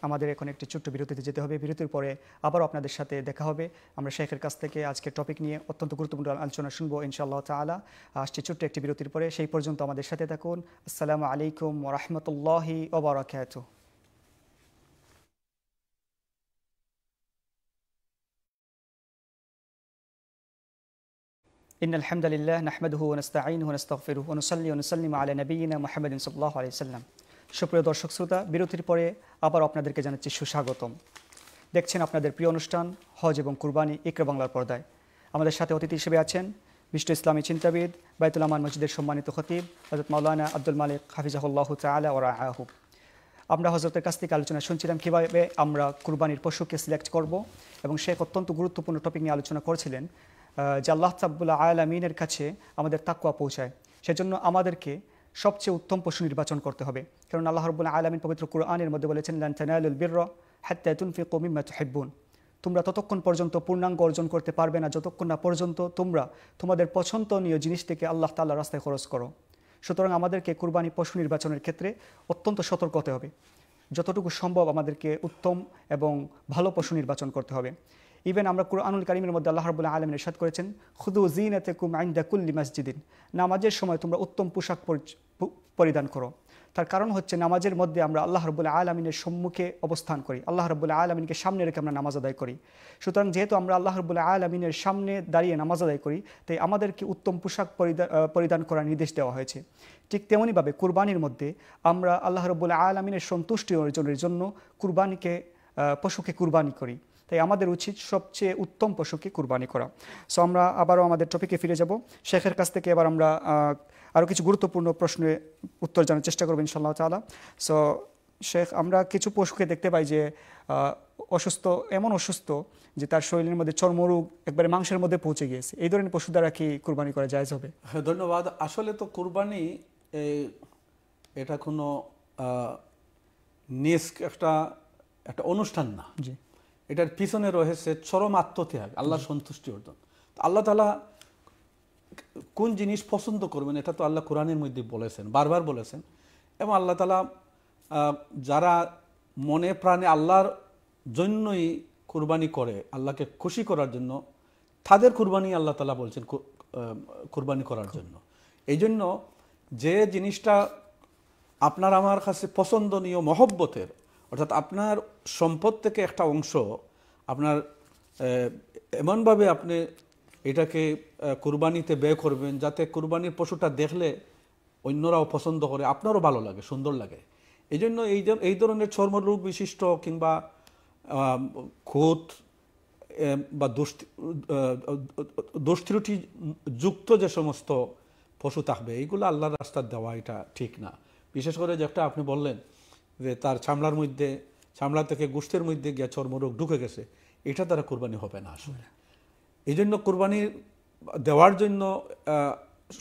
আমাদের এখন একটি ছোট্ট বিরতিতে যেতে হবে বিরতির পরে আবারও আপনাদের সাথে দেখা হবে আমরা শেখের কাছ থেকে আজকে টপিক নিয়ে অত্যন্ত গুরুত্বপূর্ণ আলোচনা শুনবো ইনশাআল্লাহ তালা আসছে ছোট্ট একটি বিরতির পরে সেই পর্যন্ত আমাদের সাথে থাকুন আসসালামু আলাইকুম রহমতুল্লাহি ওবরাকাত إن الحمد لله نحمده ونستعينه ونستغفره ونصلي ونسلم على نبينا محمد صلى الله عليه وسلم সুপ্রিয় দর্শক শ্রোতা বিরতির পরে আবার আপনাদেরকে জানাচ্ছি সুস্বাগতম দেখছেন আপনাদের প্রিয় অনুষ্ঠান হজ এবং কুরবানি ইকরে বাংলার পর্দায় আমাদের সাথে অতিথি হিসেবে আছেন বিশ্ব ইসলামী চিন্তাবিদ বাইতুল আমান মসজিদের সম্মানিত খতিব হজরত মাওলানা আব্দুল মালিক হাফিজাহুল্লাহ তালা ওরা আহুব আমরা হজরতের কাছ থেকে আলোচনা শুনছিলাম কীভাবে আমরা কুরবানির পশুকে সিলেক্ট করব এবং সে অত্যন্ত গুরুত্বপূর্ণ টপিক নিয়ে আলোচনা করেছিলেন যে আল্লাহ তাব্বুল্লা আলামিনের কাছে আমাদের তাকুয়া পৌঁছায় সেজন্য আমাদেরকে সবচেয়ে উত্তম পশু নির্বাচন করতে হবে কারণ আল্লাহ রবুল্লা আলমিন পবিত্র কুরআনের মধ্যে বলেছেন লানথানায়ুল ফি হ্যাতুনফি কমিমাত হেব্বুন তোমরা ততক্ষণ পর্যন্ত পূর্ণাঙ্গ অর্জন করতে পারবে না যতক্ষণ না পর্যন্ত তোমরা তোমাদের পছন্দনীয় জিনিস থেকে আল্লাহ তাল্লাহ রাস্তায় খরচ করো সুতরাং আমাদেরকে কুরবানি পশু নির্বাচনের ক্ষেত্রে অত্যন্ত সতর্ক হতে হবে যতটুকু সম্ভব আমাদেরকে উত্তম এবং ভালো পশু নির্বাচন করতে হবে ইভেন আমরা কুরআনুল কারিমের মধ্যে আল্লাহ রবুল্লাহ আলম নিষাদ করেছেন খুদু জিনাতে কুম আইন্দা কুল্লি মসজিদিন নামাজের সময় তোমরা উত্তম পোশাক পরিধান করো তার কারণ হচ্ছে নামাজের মধ্যে আমরা আল্লাহ রবুল্লা আলমিনের সম্মুখে অবস্থান করি আল্লাহ রবুল্লাহ আলমিনকে সামনে রেখে আমরা নামাজ আদায় করি সুতরাং যেহেতু আমরা আল্লাহ রবুল্লা আলমিনের সামনে দাঁড়িয়ে নামাজ আদায় করি তাই আমাদেরকে উত্তম পোশাক পরিধান করার নির্দেশ দেওয়া হয়েছে ঠিক তেমনইভাবে কুরবানির মধ্যে আমরা আল্লাহ রবুল্লা আলমিনের সন্তুষ্টি অর্জনের জন্য কুরবানিকে পশুকে কুরবানি করি তাই আমাদের উচিত সবচেয়ে উত্তম পশুকে কুরবানি করা সো আমরা আবারও আমাদের টপিকে ফিরে যাব শেখের কাছ থেকে এবার আমরা আরও কিছু গুরুত্বপূর্ণ প্রশ্নে উত্তর জানার চেষ্টা করবো ইনশাল্লাহ তালা সো শেখ আমরা কিছু পশুকে দেখতে পাই যে অসুস্থ এমন অসুস্থ যে তার শরীরের মধ্যে চর্মরোগ একবারে মাংসের মধ্যে পৌঁছে গিয়েছে এই ধরনের পশু দ্বারা কি কোরবানি করা যায় হবে হ্যাঁ ধন্যবাদ আসলে তো কোরবানি এটা কোনো নেস্ক একটা একটা অনুষ্ঠান না জি এটার পিছনে রয়েছে চরম আত্মত্যাগ আল্লাহ সন্তুষ্টি অর্জন আল্লাহ তালা কোন জিনিস পছন্দ করবেন এটা তো আল্লাহ কোরআনের মধ্যে বলেছেন বারবার বলেছেন এবং আল্লাহ তালা যারা মনে প্রাণে আল্লাহর জন্যই কুরবানি করে আল্লাহকে খুশি করার জন্য তাদের কুরবানি আল্লাহ তালা বলছেন কুরবানি করার জন্য এই জন্য যে জিনিসটা আপনার আমার কাছে পছন্দনীয় মহব্বতের অর্থাৎ আপনার সম্পদ থেকে একটা অংশ আপনার এমনভাবে আপনি এটাকে কুরবানিতে ব্যয় করবেন যাতে কুরবানির পশুটা দেখলে অন্যরাও পছন্দ করে আপনারও ভালো লাগে সুন্দর লাগে এই জন্য এই এই ধরনের চর্মরূপ বিশিষ্ট কিংবা খুঁত বা দুষ্টি যুক্ত যে সমস্ত পশু থাকবে এইগুলো আল্লাহর রাস্তা দেওয়া এটা ঠিক না বিশেষ করে যেটা আপনি বললেন যে তার ছামলার মধ্যে ছামলা থেকে গোষ্ঠের মধ্যে গিয়া চর্মরোগ ঢুকে গেছে এটা তারা কোরবানি হবে না আসলে এই জন্য কোরবানি দেওয়ার জন্য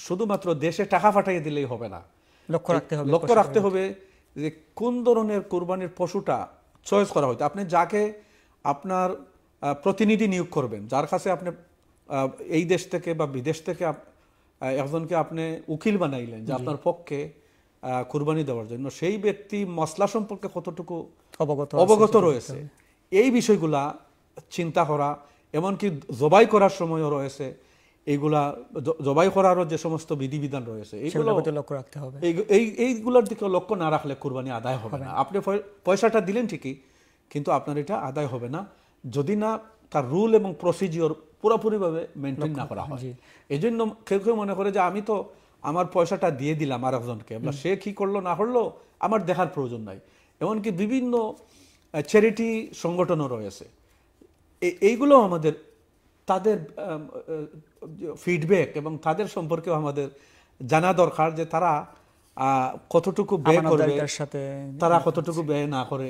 শুধুমাত্র দেশে টাকা ফাটাইয়ে দিলেই হবে না লক্ষ্য রাখতে হবে লক্ষ্য রাখতে হবে যে কোন ধরনের কোরবানির পশুটা চয়েস করা হয়তো আপনি যাকে আপনার প্রতিনিধি নিয়োগ করবেন যার কাছে আপনি এই দেশ থেকে বা বিদেশ থেকে একজনকে আপনি উকিল বানাইলেন যে আপনার পক্ষে কুরবানি দেওয়ার জন্য সেই ব্যক্তি মশলা সম্পর্কে কতটুকু অবগত অবগত রয়েছে এই বিষয়গুলা চিন্তা করা এমনকি জবাই করার সময়ও রয়েছে এইগুলা জবাই করারও যে সমস্ত বিধিবিধান রয়েছে এইগুলো লক্ষ্য রাখতে হবে এই এইগুলোর দিকে লক্ষ্য না রাখলে কোরবানি আদায় হবে না আপনি পয়সাটা দিলেন ঠিকই কিন্তু আপনার এটা আদায় হবে না যদি না তার রুল এবং প্রসিজিওর পুরোপুরিভাবে মেনটেন না করা হয় এই জন্য কেউ কেউ মনে করে যে আমি তো আমার পয়সাটা দিয়ে দিলাম আর একজনকে সে কী করলো না করলো আমার দেখার প্রয়োজন নাই এমনকি বিভিন্ন চ্যারিটি সংগঠনও রয়েছে এইগুলো আমাদের তাদের ফিডব্যাক এবং তাদের সম্পর্কেও আমাদের জানা দরকার যে তারা কতটুকু ব্যয় করে সাথে তারা কতটুকু ব্যয় না করে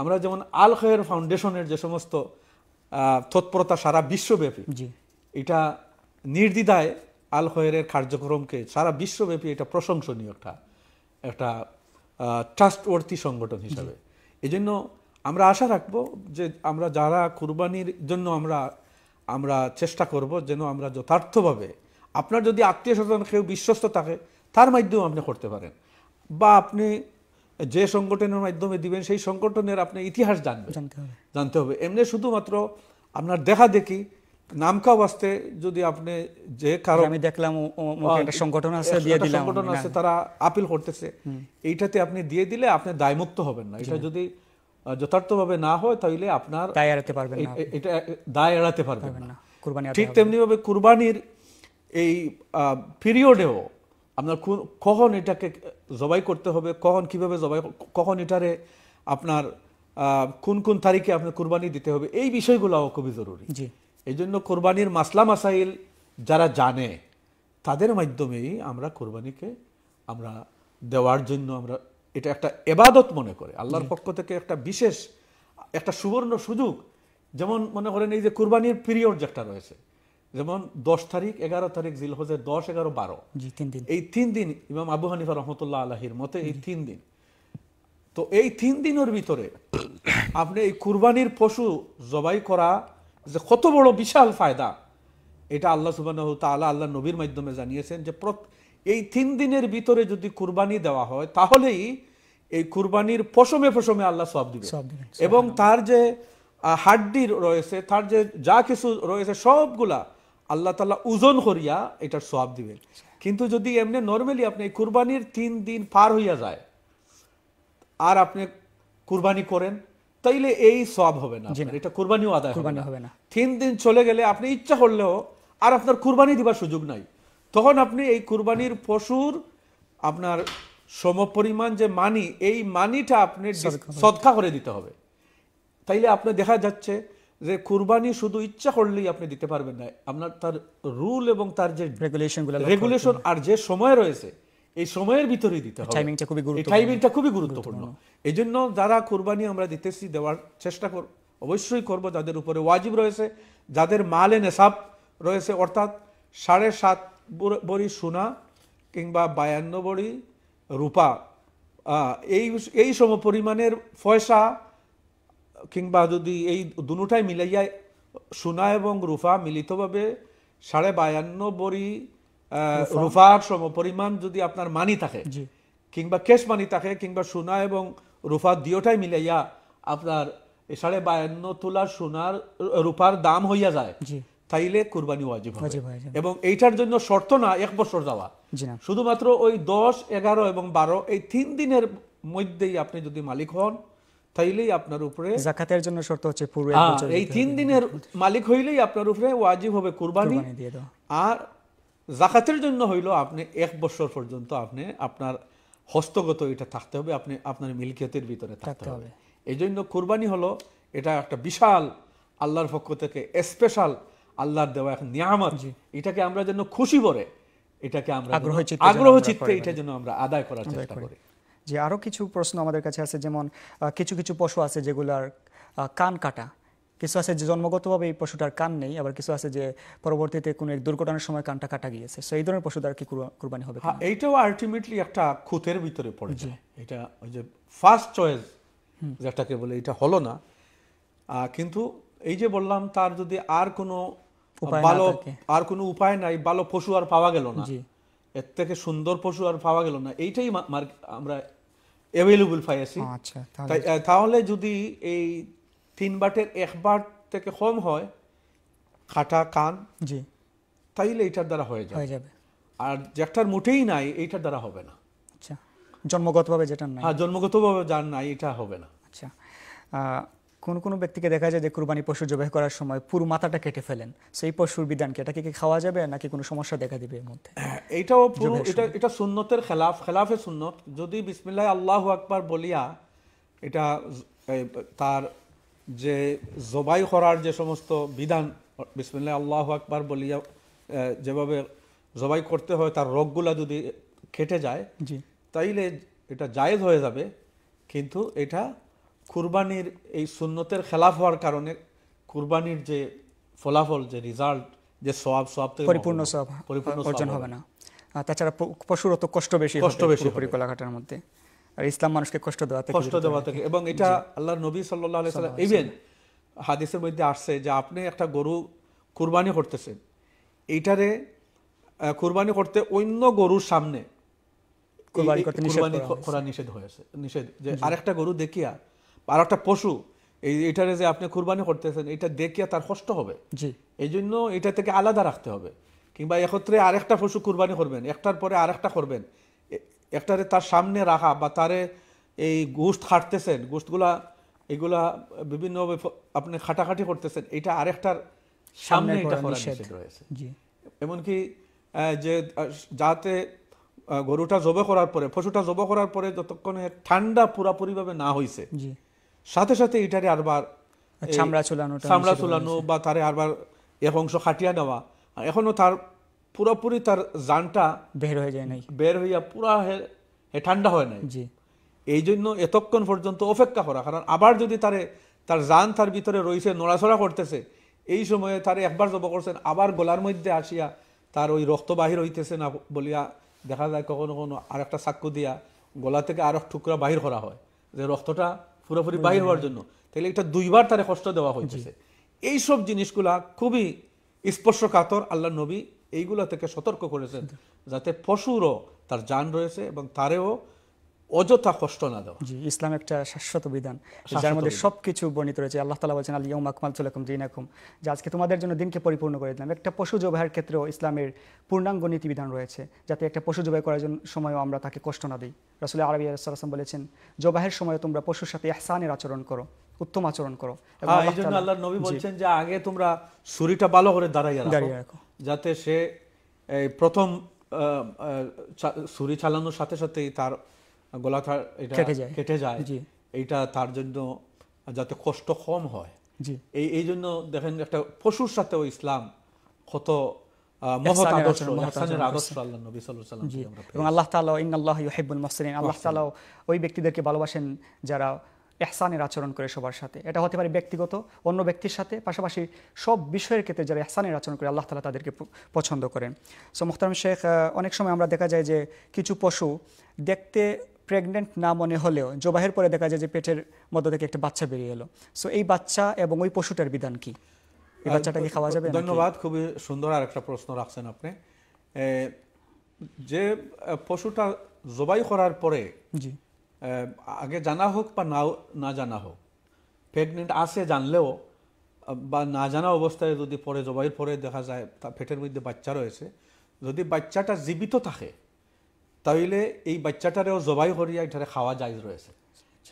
আমরা যেমন আল খয়ের ফাউন্ডেশনের যে সমস্ত তৎপরতা সারা বিশ্বব্যাপী এটা নির্দ্বিধায় আল খয়েরের কার্যক্রমকে সারা বিশ্বব্যাপী এটা প্রশংসনীয় একটা একটা ট্রাস্টওয়ার্থি সংগঠন হিসাবে এজন্য আমরা আশা রাখব যে আমরা যারা কুরবানির জন্য আমরা আমরা চেষ্টা করব যেন আমরা যথার্থভাবে আপনার যদি আত্মীয় স্বজন কেউ বিশ্বস্ত থাকে তার মাধ্যমে আপনি করতে পারেন বা আপনি যে সংগঠনের মাধ্যমে দিবেন সেই সংগঠনের আপনি ইতিহাস জানবেন জানতে হবে এমনি শুধুমাত্র আপনার দেখা দেখি নামকা বাস্তে যদি আপনি যে কারণ আমি দেখলাম একটা সংগঠন আছে দিয়ে দিলাম সংগঠন আছে তারা আপিল করতেছে এইটাতে আপনি দিয়ে দিলে আপনি দায়মুক্ত হবেন না এটা যদি যথার্থভাবে না হয় তাহলে আপনার দায় এড়াতে পারবেন না এটা দায় এড়াতে পারবেন না কুরবানি ঠিক তেমনি ভাবে কুরবানির এই পিরিয়ডেও আপনার কখন এটাকে জবাই করতে হবে কখন কিভাবে জবাই কখন এটারে আপনার কোন কোন তারিখে আপনার কুরবানি দিতে হবে এই বিষয়গুলোও খুবই জরুরি জি এই জন্য কোরবানির মাসলা মাসাইল যারা জানে তাদের মাধ্যমেই আমরা কোরবানিকে আমরা দেওয়ার জন্য আমরা এটা একটা এবাদত মনে করে আল্লাহর পক্ষ থেকে একটা বিশেষ একটা সুবর্ণ সুযোগ যেমন মনে করেন এই যে কোরবানির পিরিয়ড যেটা রয়েছে যেমন দশ তারিখ এগারো তারিখ জিল হজের দশ এগারো বারো এই তিন দিন ইমাম আবু হানিফা রহমতুল্লাহ আলহির মতে এই তিন দিন তো এই তিন দিনের ভিতরে আপনি এই কুরবানির পশু জবাই করা যে কত বড় বিশাল ফায়দা এটা আল্লাহ সুবাহ তালা আল্লাহ নবীর মাধ্যমে জানিয়েছেন যে এই তিন দিনের ভিতরে যদি কুরবানি দেওয়া হয় তাহলেই এই কুরবানির পশমে পশমে আল্লাহ সব দিবে এবং তার যে হাড্ডি রয়েছে তার যে যা কিছু রয়েছে সবগুলা আল্লাহ তাল্লাহ ওজন করিয়া এটার সব দিবেন কিন্তু যদি এমনি নর্মালি আপনি কুরবানির তিন দিন পার হইয়া যায় আর আপনি কুরবানি করেন তাইলে এই সব হবে না এটা কুরবানিও আদায় কুরবানি হবে না তিন দিন চলে গেলে আপনি ইচ্ছা করলেও আর আপনার কুরবানি দিবার সুযোগ নাই তখন আপনি এই কুরবানির পশুর আপনার সম পরিমাণ যে মানি এই মানিটা আপনি সৎকা করে দিতে হবে তাইলে আপনি দেখা যাচ্ছে যে কুরবানি শুধু ইচ্ছা করলেই আপনি দিতে পারবেন না আপনার তার রুল এবং তার যে রেগুলেশন রেগুলেশন আর যে সময় রয়েছে এই সময়ের ভিতরে দিতে হবে টাইমিংটা খুবই গুরুত্বপূর্ণ টাইমিংটা খুবই গুরুত্বপূর্ণ এই জন্য যারা কোরবানি আমরা দিতেছি দেওয়ার চেষ্টা করব অবশ্যই করব যাদের উপরে ওয়াজিব রয়েছে যাদের মালে নেশাব রয়েছে অর্থাৎ সাড়ে সাত বড়ি সোনা কিংবা বায়ান্ন বড়ি রূপা এই এই সম পরিমাণের পয়সা কিংবা যদি এই দুটাই মিলাইয়া সোনা এবং রূপা মিলিতভাবে সাড়ে বায়ান্ন বড়ি যদি আপনার মানি থাকে কিংবা মানি থাকে কিংবা সোনা এবং মিলাইয়া আপনার সাড়ে বায়ান্ন তোলা সোনার দাম হইয়া যায় তাইলে কুরবানি ওয়াজিব এবং এইটার জন্য শর্ত না এক বছর যাওয়া শুধুমাত্র ওই দশ এগারো এবং বারো এই তিন দিনের মধ্যেই আপনি যদি মালিক হন তাইলেই আপনার উপরে জাকাতের জন্য শর্ত হচ্ছে পুরো হ্যাঁ, এই তিন দিনের মালিক হইলেই আপনার উপরে ওয়াজিব হবে কুরবানি আর জাকাতের জন্য হইল আপনি এক বছর পর্যন্ত আপনি আপনার হস্তগত এটা থাকতে হবে আপনি আপনার মিলকিয়তের ভিতরে থাকতে হবে এই জন্য কোরবানি হলো এটা একটা বিশাল আল্লাহর পক্ষ থেকে স্পেশাল আল্লাহর দেওয়া এক নিয়ামত এটাকে আমরা যেন খুশি করে এটাকে আমরা আগ্রহ চিত্তে এটা যেন আমরা আদায় করার চেষ্টা করি যে আরও কিছু প্রশ্ন আমাদের কাছে আছে যেমন কিছু কিছু পশু আছে যেগুলার কান কাটা কিছু আছে যে জন্মগতভাবে এই পশুটার কান নেই আবার কিছু আছে যে পরবর্তীতে কোনো এক দুর্ঘটনার সময় কানটা কাটা গিয়েছে সো এই ধরনের দ্বারা কি কুরবানি হবে হ্যাঁ, এইটাও আলটিমেটলি একটা খুঁতের ভিতরে পড়ে এটা ওই যে ফার্স্ট চয়েস যেটাকে বলে এটা হলো না কিন্তু এই যে বললাম তার যদি আর কোনো ভালো আর কোনো উপায় নাই ভালো পশু আর পাওয়া গেল না এর থেকে সুন্দর পশু আর পাওয়া গেল না এইটাই আমরা অ্যাভেলেবল পাইয়াছি আচ্ছা, তাহলে যদি এই তিন বাটের একবার থেকে কম হয় খাটা কান জি তাইলে এটার দ্বারা হয়ে যায় হয়ে যাবে আর যেটার মোটেই নাই এইটার দ্বারা হবে না আচ্ছা জন্মগতভাবে যেটা নাই হ্যাঁ জন্মগতভাবে যার নাই এটা হবে না আচ্ছা কোন কোন ব্যক্তিকে দেখা যায় যে কুরবানি পশু জবাই করার সময় পুরো মাথাটা কেটে ফেলেন সেই পশুর বিধানকে এটাকে কি খাওয়া যাবে নাকি কোনো সমস্যা দেখা দিবে এর মধ্যে এটাও পুরো এটা এটা সুন্নতের খেলাফ খেলাফে সুন্নত যদি বিসমিল্লাহ আল্লাহু আকবার বলিয়া এটা তার যে জবাই করার যে সমস্ত বিধান বিসমিল্লা আল্লাহ আকবার বলিয়া যেভাবে জবাই করতে হয় তার রোগগুলা যদি খেটে যায় জি তাইলে এটা জায়েজ হয়ে যাবে কিন্তু এটা কুরবানির এই সুন্নতের খেলাফ হওয়ার কারণে কুরবানির যে ফলাফল যে রিজাল্ট যে সব সব পরিপূর্ণ সব পরিপূর্ণ অর্জন হবে না তাছাড়া পশুরত কষ্ট বেশি কষ্ট বেশি পরিকলাঘাটার মধ্যে আর ইসলাম মানুষকে কষ্ট দেওয়া কষ্ট দেওয়া থেকে এবং এটা আল্লাহ নবী সাল্লাহ আলাইসাল্লাম ইভেন হাদিসের মধ্যে আসছে যে আপনি একটা গরু কুরবানি করতেছেন এইটারে কুরবানি করতে অন্য গরুর সামনে কুরবানি করা নিষেধ হয়েছে নিষেধ যে আরেকটা গরু দেখিয়া আর একটা পশু এই এটারে যে আপনি কুরবানি করতেছেন এটা দেখিয়া তার কষ্ট হবে জি এই জন্য এটা থেকে আলাদা রাখতে হবে কিংবা একত্রে আরেকটা পশু কুরবানি করবেন একটার পরে আরেকটা করবেন একটারে তার সামনে রাখা বা তারে এই গোস্ত খাটতেছেন গোস্তগুলা এগুলা বিভিন্নভাবে আপনি খাটাখাটি করতেছেন এটা আরেকটার সামনে এটা করা নিষেধ রয়েছে এমনকি যে যাতে গরুটা জবে করার পরে পশুটা জবে করার পরে যতক্ষণে ঠান্ডা পুরাপুরিভাবে না হইছে সাথে সাথে এটারে আরবার চামড়া চুলানো চামড়া চুলানো বা তারে আরবার এক অংশ খাটিয়া নেওয়া এখনও তার পুরোপুরি তার জানটা বের হয়ে যায় নাই বের হইয়া পুরা হে ঠান্ডা হয় নাই জি এই জন্য এতক্ষণ পর্যন্ত অপেক্ষা করা কারণ আবার যদি তারে তার জান তার ভিতরে রয়েছে নড়াচড়া করতেছে এই সময়ে তারে একবার জব করছেন আবার গলার মধ্যে আসিয়া তার ওই রক্ত বাহির হইতেছে না বলিয়া দেখা যায় কখনো কখনো আর একটা সাক্ষ্য দিয়া গলা থেকে আরো টুকরা বাহির করা হয় যে রক্তটা পুরোপুরি বাহির হওয়ার জন্য তাহলে এটা দুইবার তারে কষ্ট দেওয়া হয়েছে এইসব জিনিসগুলা খুবই স্পর্শকাতর আল্লাহ নবী এইগুলো থেকে সতর্ক করেছেন যাতে পশুরও তার যান রয়েছে এবং তারেও অযথা কষ্ট না দেওয়া জি ইসলাম একটা শাশ্বত বিধান যার মধ্যে সবকিছু বর্ণিত রয়েছে আল্লাহ তালা বলছেন আকমাল যে আজকে তোমাদের জন্য দিনকে পরিপূর্ণ করে দিলাম একটা পশু ক্ষেত্রেও ইসলামের পূর্ণাঙ্গ নীতিবিধান রয়েছে যাতে একটা পশু জবাই করার জন্য সময়ও আমরা তাকে কষ্ট না দিই রসুল আরবি বলেছেন জবাহের সময় তোমরা পশুর সাথে এহসানের আচরণ করো উত্তম আচরণ করো এই জন্য হ্যাঁ, আল্লাহ নবী বলছেন যে আগে তোমরা ছুরিটা ভালো করে দাঁড়াই দাঁড়িয়ে রাখো যাতে সে এই প্রথম ছুরি চালানোর সাথে সাথেই তার গলাথার এটা কেটে যায় এইটা তার জন্য যাতে কষ্ট কম হয় এই এই জন্য দেখেন একটা পশুর সাথেও ইসলাম কত মহৎ আল্লাহ তালা ইন আল্লাহ তাআলা ইন্নাল্লাহ আল্লাহ তালা ওই ব্যক্তিদেরকে ভালোবাসেন যারা এহসানের আচরণ করে সবার সাথে এটা হতে পারে ব্যক্তিগত অন্য ব্যক্তির সাথে পাশাপাশি সব বিষয়ের ক্ষেত্রে যারা এহসানের আচরণ করে আল্লাহ তালা তাদেরকে পছন্দ করেন সো মোহতারাম শেখ অনেক সময় আমরা দেখা যায় যে কিছু পশু দেখতে প্রেগনেন্ট না মনে হলেও জবাহের পরে দেখা যায় যে পেটের মধ্যে থেকে একটা বাচ্চা বেরিয়ে এলো সো এই বাচ্চা এবং ওই পশুটার বিধান কি এই বাচ্চাটা কি খাওয়া যাবে ধন্যবাদ খুবই সুন্দর আর একটা প্রশ্ন রাখছেন আপনি যে পশুটা জবাই করার পরে জি আগে জানা হোক বা নাও না জানা হোক প্রেগনেন্ট আছে জানলেও বা না জানা অবস্থায় যদি পরে জবাইয়ের পরে দেখা যায় তা ফেটের মধ্যে বাচ্চা রয়েছে যদি বাচ্চাটা জীবিত থাকে তাহলে এই বাচ্চাটারেও জবাই করিয়া এটারে খাওয়া যায় রয়েছে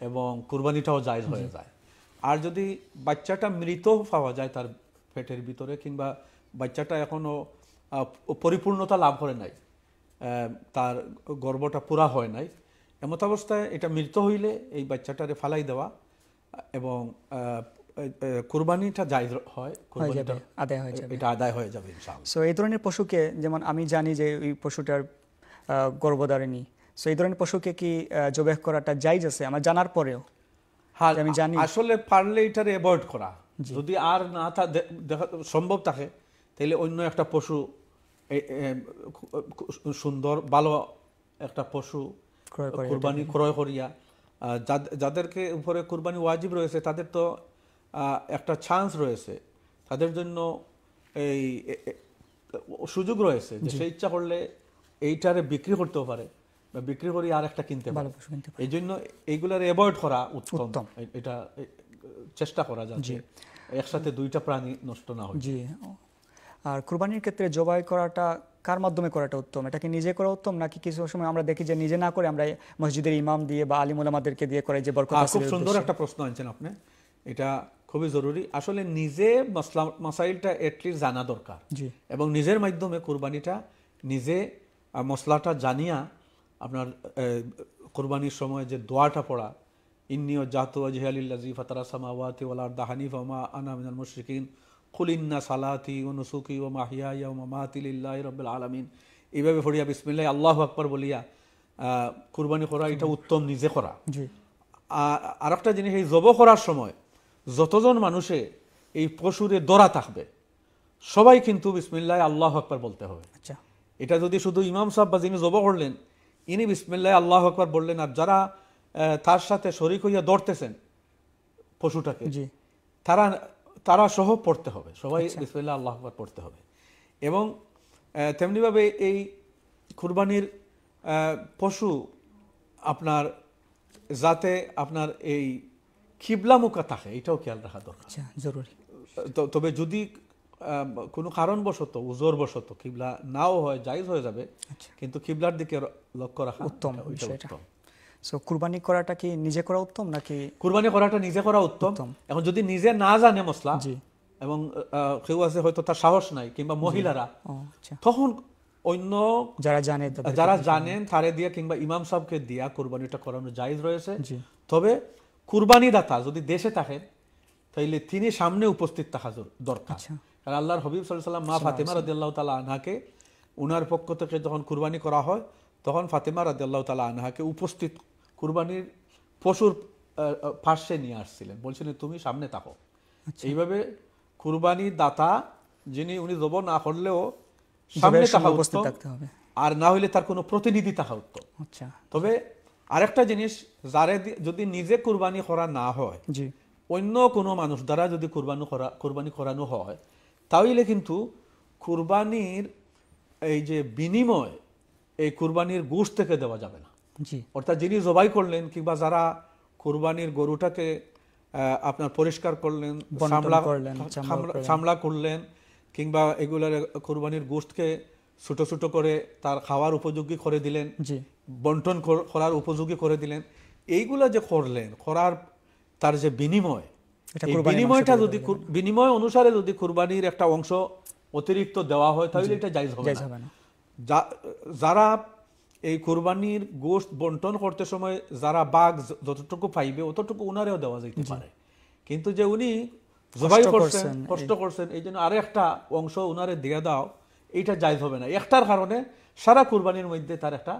এবং কুরবানিটাও জায়জ হয়ে যায় আর যদি বাচ্চাটা মৃত পাওয়া যায় তার ফেটের ভিতরে কিংবা বাচ্চাটা এখনও পরিপূর্ণতা লাভ করে নাই তার গর্বটা পুরা হয় নাই এমতাবস্থায় এটা মৃত হইলে এই বাচ্চাটারে ফালাই দেওয়া এবং কুরবানিটা জায়জ হয় আদায় হয়ে যাবে এটা আদায় হয়ে যাবে সো এই ধরনের পশুকে যেমন আমি জানি যে ওই পশুটার গর্ভধারিণী সো এই ধরনের পশুকে কি জবেহ করাটা জায়জ আছে আমার জানার পরেও হ্যাঁ আমি জানি আসলে পারলে এটারে অ্যাভয়েড করা যদি আর না দেখা সম্ভব থাকে তাহলে অন্য একটা পশু সুন্দর ভালো একটা পশু কোরবানি ক্রয় করিয়া যাদেরকে উপরে কোরবানি ওয়াজিব রয়েছে তাদের তো একটা চান্স রয়েছে তাদের জন্য এই সুযোগ রয়েছে যে সে ইচ্ছা করলে এইটারে বিক্রি করতেও পারে বা বিক্রি করি আর একটা কিনতে পারে এই জন্য এইগুলার অ্যাভয়েড করা উত্তম এটা চেষ্টা করা যাচ্ছে একসাথে দুইটা প্রাণী নষ্ট না হয় জি আর কোরবানির ক্ষেত্রে জবাই করাটা কার মাধ্যমে করাটা উত্তম এটা কি নিজে করা উত্তম নাকি কিছু সময় আমরা দেখি যে নিজে না করে আমরা মসজিদের ইমাম দিয়ে বা আলিমুলামাদেরকে দিয়ে করে যে বরকত খুব সুন্দর একটা প্রশ্ন আনছেন আপনি এটা খুবই জরুরি আসলে নিজে মশলা মশাইলটা এটলিস্ট জানা দরকার এবং নিজের মাধ্যমে কোরবানিটা নিজে মশলাটা জানিয়া আপনার কোরবানির সময় যে দোয়াটা পড়া ইন্নিও জাতো জহিয়ালিল্লাজি ফাতারা সামাওয়াতি ওয়ালার দাহানি ফমা আনা মিনাল মুশরিকিন কুলিন্না সালাতি ও নুসুকি ও মাহিয়া ও মামাতিল্লা রব্বুল আলমিন এইভাবে ভরিয়া বিসমিল্লাহ আল্লাহ আকবর বলিয়া কুরবানি করা এটা উত্তম নিজে করা আর একটা জিনিস এই জব করার সময় যতজন মানুষে এই পশুরে দরা থাকবে সবাই কিন্তু বিসমিল্লাহ আল্লাহ আকবর বলতে হবে আচ্ছা এটা যদি শুধু ইমাম সাহেব বা যিনি জব করলেন ইনি বিসমিল্লাহ আল্লাহ আকবর বললেন আর যারা তার সাথে শরিক হইয়া দৌড়তেছেন পশুটাকে তারা তারা সহ পড়তে হবে সবাই আচ্ছা। বিসমিল্লা আল্লাহ পড়তে হবে এবং তেমনিভাবে এই কুরবানির পশু আপনার যাতে আপনার এই খিবলামুখা থাকে এটাও খেয়াল রাখা দরকার আচ্ছা, জরুরি তবে যদি কোনো কারণবশত উজোরবশত খিবলা নাও হয় জায়জ হয়ে যাবে আচ্ছা। কিন্তু খিবলার দিকে লক্ষ্য রাখা উত্তম সো কুরবানি করাটা কি নিজে করা উত্তম নাকি কুরবানি করাটা নিজে করা উত্তম এখন যদি নিজে না জানে মশলা এবং কেউ আছে হয়তো তার সাহস নাই কিংবা মহিলারা আচ্ছা। তখন অন্য যারা জানে যারা জানেন তারে দিয়ে কিংবা ইমাম সাহেবকে দিয়া কুরবানিটা করানো জায়জ রয়েছে তবে কুরবানি দাতা যদি দেশে থাকেন তাইলে তিনি সামনে উপস্থিত থাকা দরকার আচ্ছা। কারণ আল্লাহর হবিব সাল্লাম মা ফাতেমা রাজি তালা আনহাকে উনার পক্ষ থেকে যখন কুরবানি করা হয় তখন ফাতেমা রাজি আল্লাহ তালা আনহাকে উপস্থিত কুরবানির পশুর পার্শ্বে নিয়ে আসছিলেন বলছিলেন তুমি সামনে থাকো আচ্ছা। এইভাবে কুরবানি দাতা যিনি উনি জব না করলেও সামনে থাকা থাকতে হবে আর না হইলে তার কোনো প্রতিনিধি থাকা উত্তম আচ্ছা তবে আরেকটা জিনিস যারে যদি নিজে কুরবানি করা না হয় অন্য কোনো মানুষ দ্বারা যদি কুরবানি করা কুরবানি করানো হয় তাহলে কিন্তু কুরবানির এই যে বিনিময় এই কুরবানির গোশ থেকে দেওয়া যাবে না অর্থাৎ যিনি জবাই করলেন কিংবা যারা কুরবানির গরুটাকে আপনার পরিষ্কার করলেন সামলা করলেন কিংবা এগুলার কোরবানির গোষ্ঠকে ছোট ছোট করে তার খাওয়ার উপযোগী করে দিলেন বন্টন করার উপযোগী করে দিলেন এইগুলা যে করলেন করার তার যে বিনিময় বিনিময়টা যদি বিনিময় অনুসারে যদি কুরবানির একটা অংশ অতিরিক্ত দেওয়া হয় তাহলে এটা জায়জ হবে যারা এই কোরবানির গোষ্ঠ বন্টন করতে সময় যারা বাঘ যতটুকু পাইবে অতটুকু উনারেও দেওয়া যেতে পারে কিন্তু যে উনি জবাই করছেন কষ্ট করছেন এই জন্য আরো একটা অংশ উনারে দিয়ে দাও এইটা জায়জ হবে না একটার কারণে সারা কোরবানির মধ্যে তার একটা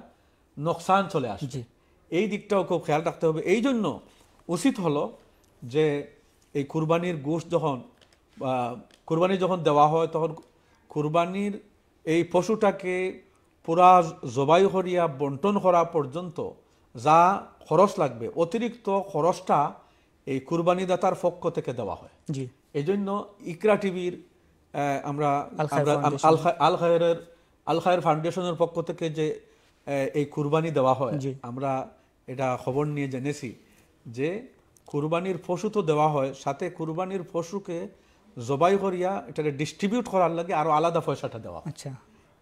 নোকসান চলে আসছে এই দিকটাও খুব খেয়াল রাখতে হবে এই জন্য উচিত হলো যে এই কোরবানির গোষ্ঠ যখন কোরবানি যখন দেওয়া হয় তখন কোরবানির এই পশুটাকে পুরা জবাই হরিয়া বন্টন করা পর্যন্ত যা খরচ লাগবে অতিরিক্ত খরচটা এই কুরবানিদাতার পক্ষ থেকে দেওয়া হয় এই জন্য ইকরা টিভির আমরা আল খায়ের আল খায়ের ফাউন্ডেশনের পক্ষ থেকে যে এই কুরবানি দেওয়া হয় আমরা এটা খবর নিয়ে জেনেছি যে কুরবানির পশু তো দেওয়া হয় সাথে কুরবানির পশুকে জবাই করিয়া এটাকে ডিস্ট্রিবিউট করার লাগে আরো আলাদা পয়সাটা দেওয়া আচ্ছা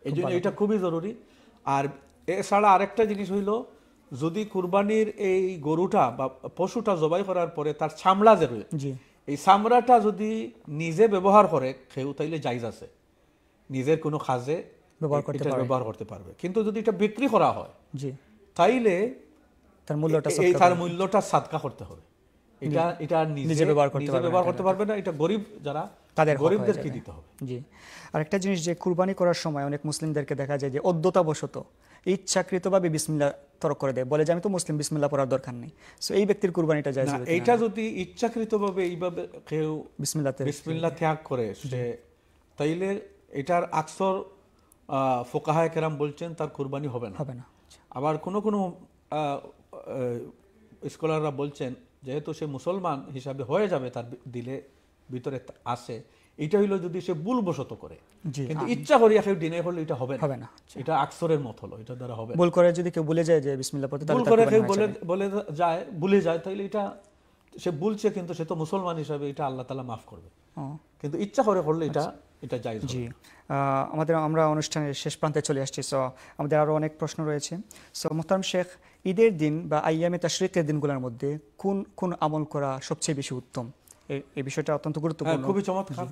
এই জন্য এটা খুবই জরুরি আর এছাড়া আরেকটা জিনিস হইল যদি কুরবানির এই গরুটা বা পশুটা জবাই করার পরে তার চামড়া যে রয়ে এই চামড়াটা যদি নিজে ব্যবহার করে খেউ তাইলে জাইজ আছে নিজের কোনো কাজে ব্যবহার করতে পারবে কিন্তু যদি এটা বিক্রি করা হয় তাইলে তার মূল্যটা সাদকা করতে হবে এটা এটা নিজে ব্যবহার করতে পারবে ব্যবহার করতে পারবে না এটা গরিব যারা তাদের গরিবদেরকে দিতে হবে জি জিনিস যে কুরবানি করার সময় অনেক মুসলিমদেরকে দেখা যায় যে অদ্যতাবশত ইচ্ছাকৃতভাবে বিসমিল্লা তরক করে দেয় বলে যে আমি তো মুসলিম বিসমিল্লা পড়ার দরকার নেই সো এই ব্যক্তির কুরবানিটা যায় যদি ইচ্ছাকৃতভাবে এইভাবে কেউ বিসমিল্লা ত্যাগ করে সে তাইলে এটার আকসর ফোকাহায় কেরাম বলছেন তার কুরবানি হবে না হবে না আবার কোনো কোনো স্কলাররা বলছেন যেহেতু সে মুসলমান হিসাবে হয়ে যাবে তার দিলে ভিতরে আসে এটা হইলো যদি সে ভুলবশত করে কিন্তু ইচ্ছা করি এটা হবে হবে না আচ্ছা। এটা আকসরের মত হলো এটা দ্বারা হবে ভুল করে যদি কেউ যায় যে বিসমিল্লাহ পড়তে ভুল করে কেউ বলে বলে যায় ভুলে যায় তাহলে এটা সে ভুলছে কিন্তু সে তো মুসলমান হিসাবে এটা আল্লাহ তাআলা মাফ করবে কিন্তু ইচ্ছা করে করলে এটা আচ্ছা। এটা জায়েজ জি আমাদের আমরা অনুষ্ঠানের শেষ প্রান্তে চলে আসছি সো আমাদের আরো অনেক প্রশ্ন রয়েছে সো শেখ ঈদের দিন বা আইয়ামে তাশরিকের দিনগুলোর মধ্যে কোন কোন আমল করা সবচেয়ে বেশি উত্তম এই বিষয়টা অত্যন্ত হ্যাঁ, গুরুত্বপূর্ণ খুবই চমৎকার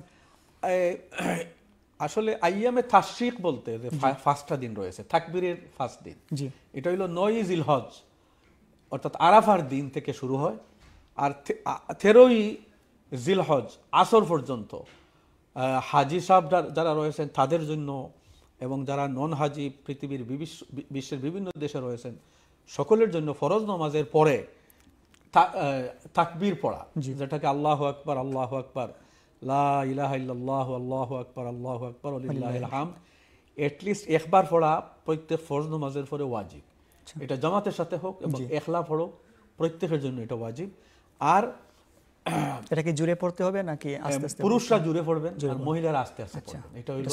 আসলে আইয়ামে তাশরিক বলতে যে ফার্স্টটা দিন রয়েছে তাকবীরের ফার্স্ট দিন জি এটা হলো নয় জিল হজ অর্থাৎ আরাফার দিন থেকে শুরু হয় আর তেরোই জিল হজ আসর পর্যন্ত হাজি সাহ যারা রয়েছেন তাদের জন্য এবং যারা নন হাজি পৃথিবীর বিশ্বের বিভিন্ন দেশে রয়েছেন সকলের জন্য ফরজ নামাজের পরে তাকবীর পড়া যেটাকে আল্লাহ আকবর আল্লাহ আকবর ওয়াজিব আচ্ছা। এটা জামাতের সাথে হোক প্রত্যেকের জন্য এটা ওয়াজিব আর জুড়ে পড়তে হবে নাকি পুরুষরা জুড়ে মহিলারা আস্তে আস্তে আচ্ছা, এটা হইল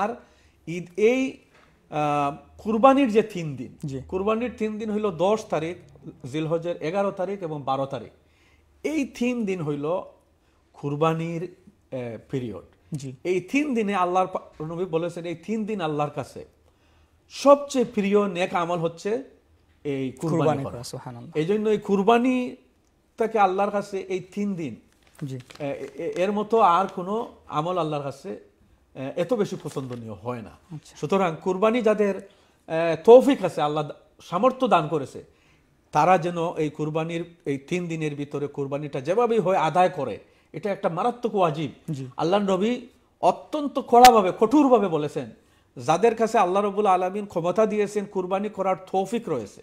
আর ঈদ এই কুরবানির যে তিন দিন কুরবানির তিন দিন হইল দশ তারিখ জিলহজের এগারো তারিখ এবং বারো তারিখ এই তিন দিন হইল কুরবানির পিরিয়ড এই তিন দিনে আল্লাহর নবী বলেছেন এই তিন দিন আল্লাহর কাছে সবচেয়ে প্রিয় নেক আমল হচ্ছে এই কুরবানি এই জন্য এই কুরবানি তাকে আল্লাহর কাছে এই তিন দিন এর মতো আর কোনো আমল আল্লাহর কাছে এত বেশি পছন্দনীয় হয় না আচ্ছা। সুতরাং কুরবানি যাদের তৌফিক আছে আল্লাহ সামর্থ্য দান করেছে তারা যেন এই কুরবানির এই তিন দিনের ভিতরে কুরবানিটা যেভাবেই হয় আদায় করে এটা একটা মারাত্মক ওয়াজিব আল্লাহ নবী অত্যন্ত কড়াভাবে কঠোরভাবে বলেছেন যাদের কাছে আল্লাহ রবুল আলমিন ক্ষমতা দিয়েছেন কুরবানি করার তৌফিক রয়েছে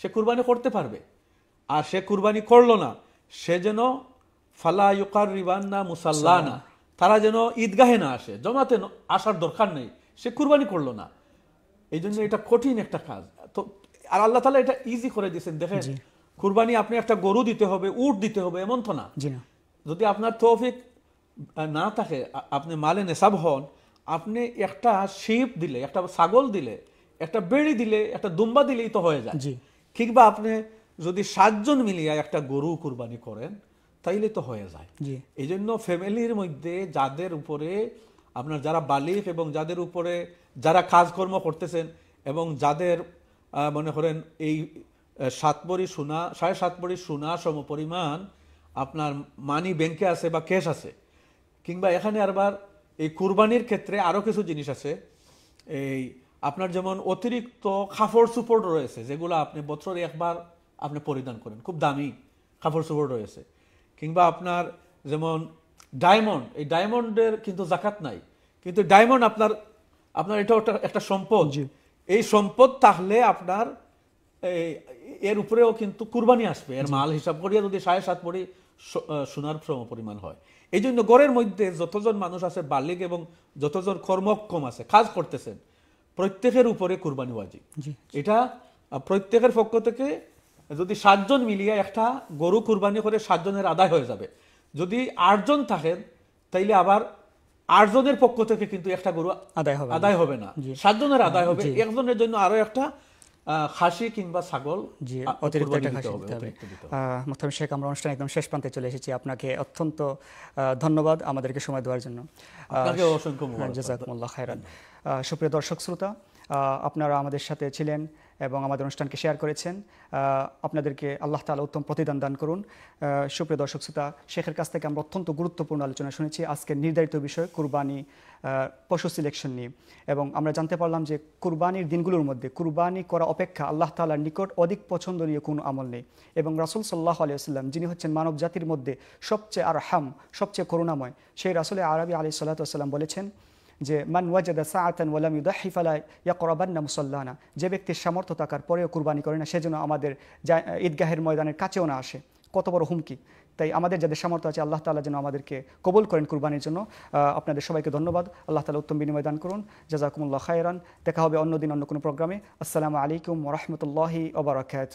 সে কুরবানি করতে পারবে আর সে কুরবানি করলো না সে যেন ফালা ইউকার রিবান্না মুসাল্লানা তারা যেন ঈদগাহে না আসে জমাতে আসার দরকার নেই সে কুরবানি করলো না এই জন্য এটা কঠিন একটা কাজ তো আর আল্লাহ তালা এটা ইজি করে দিয়েছেন দেখেন কুরবানি আপনি একটা গরু দিতে হবে উট দিতে হবে এমন তো না যদি আপনার তৌফিক না থাকে আপনি মালে নেশাব হন আপনি একটা শিপ দিলে একটা ছাগল দিলে একটা বেড়ি দিলে একটা দুম্বা দিলেই তো হয়ে যায় কিংবা আপনি যদি সাতজন মিলিয়ে একটা গরু কুরবানি করেন তাইলে তো হয়ে যায় এই জন্য ফ্যামিলির মধ্যে যাদের উপরে আপনার যারা বালিফ এবং যাদের উপরে যারা কাজকর্ম করতেছেন এবং যাদের মনে করেন এই সাত বড়ি সোনা সাড়ে সাত বড়ি সোনা সম পরিমাণ আপনার মানি ব্যাংকে আছে বা ক্যাশ আছে কিংবা এখানে আরবার এই কুরবানির ক্ষেত্রে আরও কিছু জিনিস আছে এই আপনার যেমন অতিরিক্ত খাফড় সুপোর্ট রয়েছে যেগুলো আপনি বছরে একবার আপনি পরিধান করেন খুব দামি খাফড় সুপোর্ট রয়েছে কিংবা আপনার যেমন ডায়মন্ড এই ডায়মন্ডের কিন্তু জাকাত নাই কিন্তু ডায়মন্ড আপনার আপনার এটা একটা সম্পদ এই সম্পদ তাহলে আপনার এর উপরেও কিন্তু কুরবানি আসবে এর মাল হিসাব করিয়া যদি সাড়ে সাত পরি সোনার সম পরিমাণ হয় এই জন্য গড়ের মধ্যে যতজন মানুষ আছে বালিক এবং যতজন কর্মক্ষম আছে কাজ করতেছেন প্রত্যেকের উপরে কুরবানি ওয়াজিব এটা প্রত্যেকের পক্ষ থেকে যদি সাতজন মিলিয়ে একটা গরু কুরবানি করে সাতজনের আদায় হয়ে যাবে যদি আটজন থাকেন তাইলে আবার আটজনের পক্ষ থেকে কিন্তু একটা গরু আদায় হবে আদায় হবে না সাতজনের আদায় হবে একজনের জন্য আরো একটা খাসি কিংবা ছাগল জি অতিরিক্ত একটা খাসি দিতে হবে শেখ আমরা অনুষ্ঠান একদম শেষ প্রান্তে চলে এসেছি আপনাকে অত্যন্ত ধন্যবাদ আমাদেরকে সময় দেওয়ার জন্য অসংখ্য হ্যাঁ, সুপ্রিয় দর্শক শ্রোতা আপনারা আমাদের সাথে ছিলেন এবং আমাদের অনুষ্ঠানকে শেয়ার করেছেন আপনাদেরকে আল্লাহ তালা উত্তম প্রতিদান দান করুন সুপ্রিয় দর্শক শ্রোতা শেখের কাছ থেকে আমরা অত্যন্ত গুরুত্বপূর্ণ আলোচনা শুনেছি আজকের নির্ধারিত বিষয় কুরবানি পশু সিলেকশন নিয়ে এবং আমরা জানতে পারলাম যে কুরবানির দিনগুলোর মধ্যে কুরবানি করা অপেক্ষা আল্লাহ তালার নিকট অধিক পছন্দনীয় কোনো আমল নেই এবং রাসুল সাল্লাহ আলিয়াল্লাম যিনি হচ্ছেন মানব জাতির মধ্যে সবচেয়ে আর হাম সবচেয়ে করুণাময় সেই রাসুলে আরবি আলি সাল্লাতাম বলেছেন যে মান ওয়াজাদা সাআতান ওয়ালাম ইউদাহি ফালা ইয়াকরাবান্না মুসল্লানা যে ব্যক্তির সামর্থ্য থাকার পরেও কুরবানি করে না সেজন্য আমাদের ঈদগাহের ময়দানের কাছেও না আসে কত বড় হুমকি তাই আমাদের যাদের সামর্থ্য আছে আল্লাহ তালা যেন আমাদেরকে কবুল করেন কুরবানির জন্য আপনাদের সবাইকে ধন্যবাদ আল্লাহ তালা উত্তম বিনিময় দান করুন জাজাকুমুল্লাহ খায়রান দেখা হবে অন্যদিন অন্য কোনো প্রোগ্রামে আসসালামু আলাইকুম রহমতুল্লাহি ওবরাকাত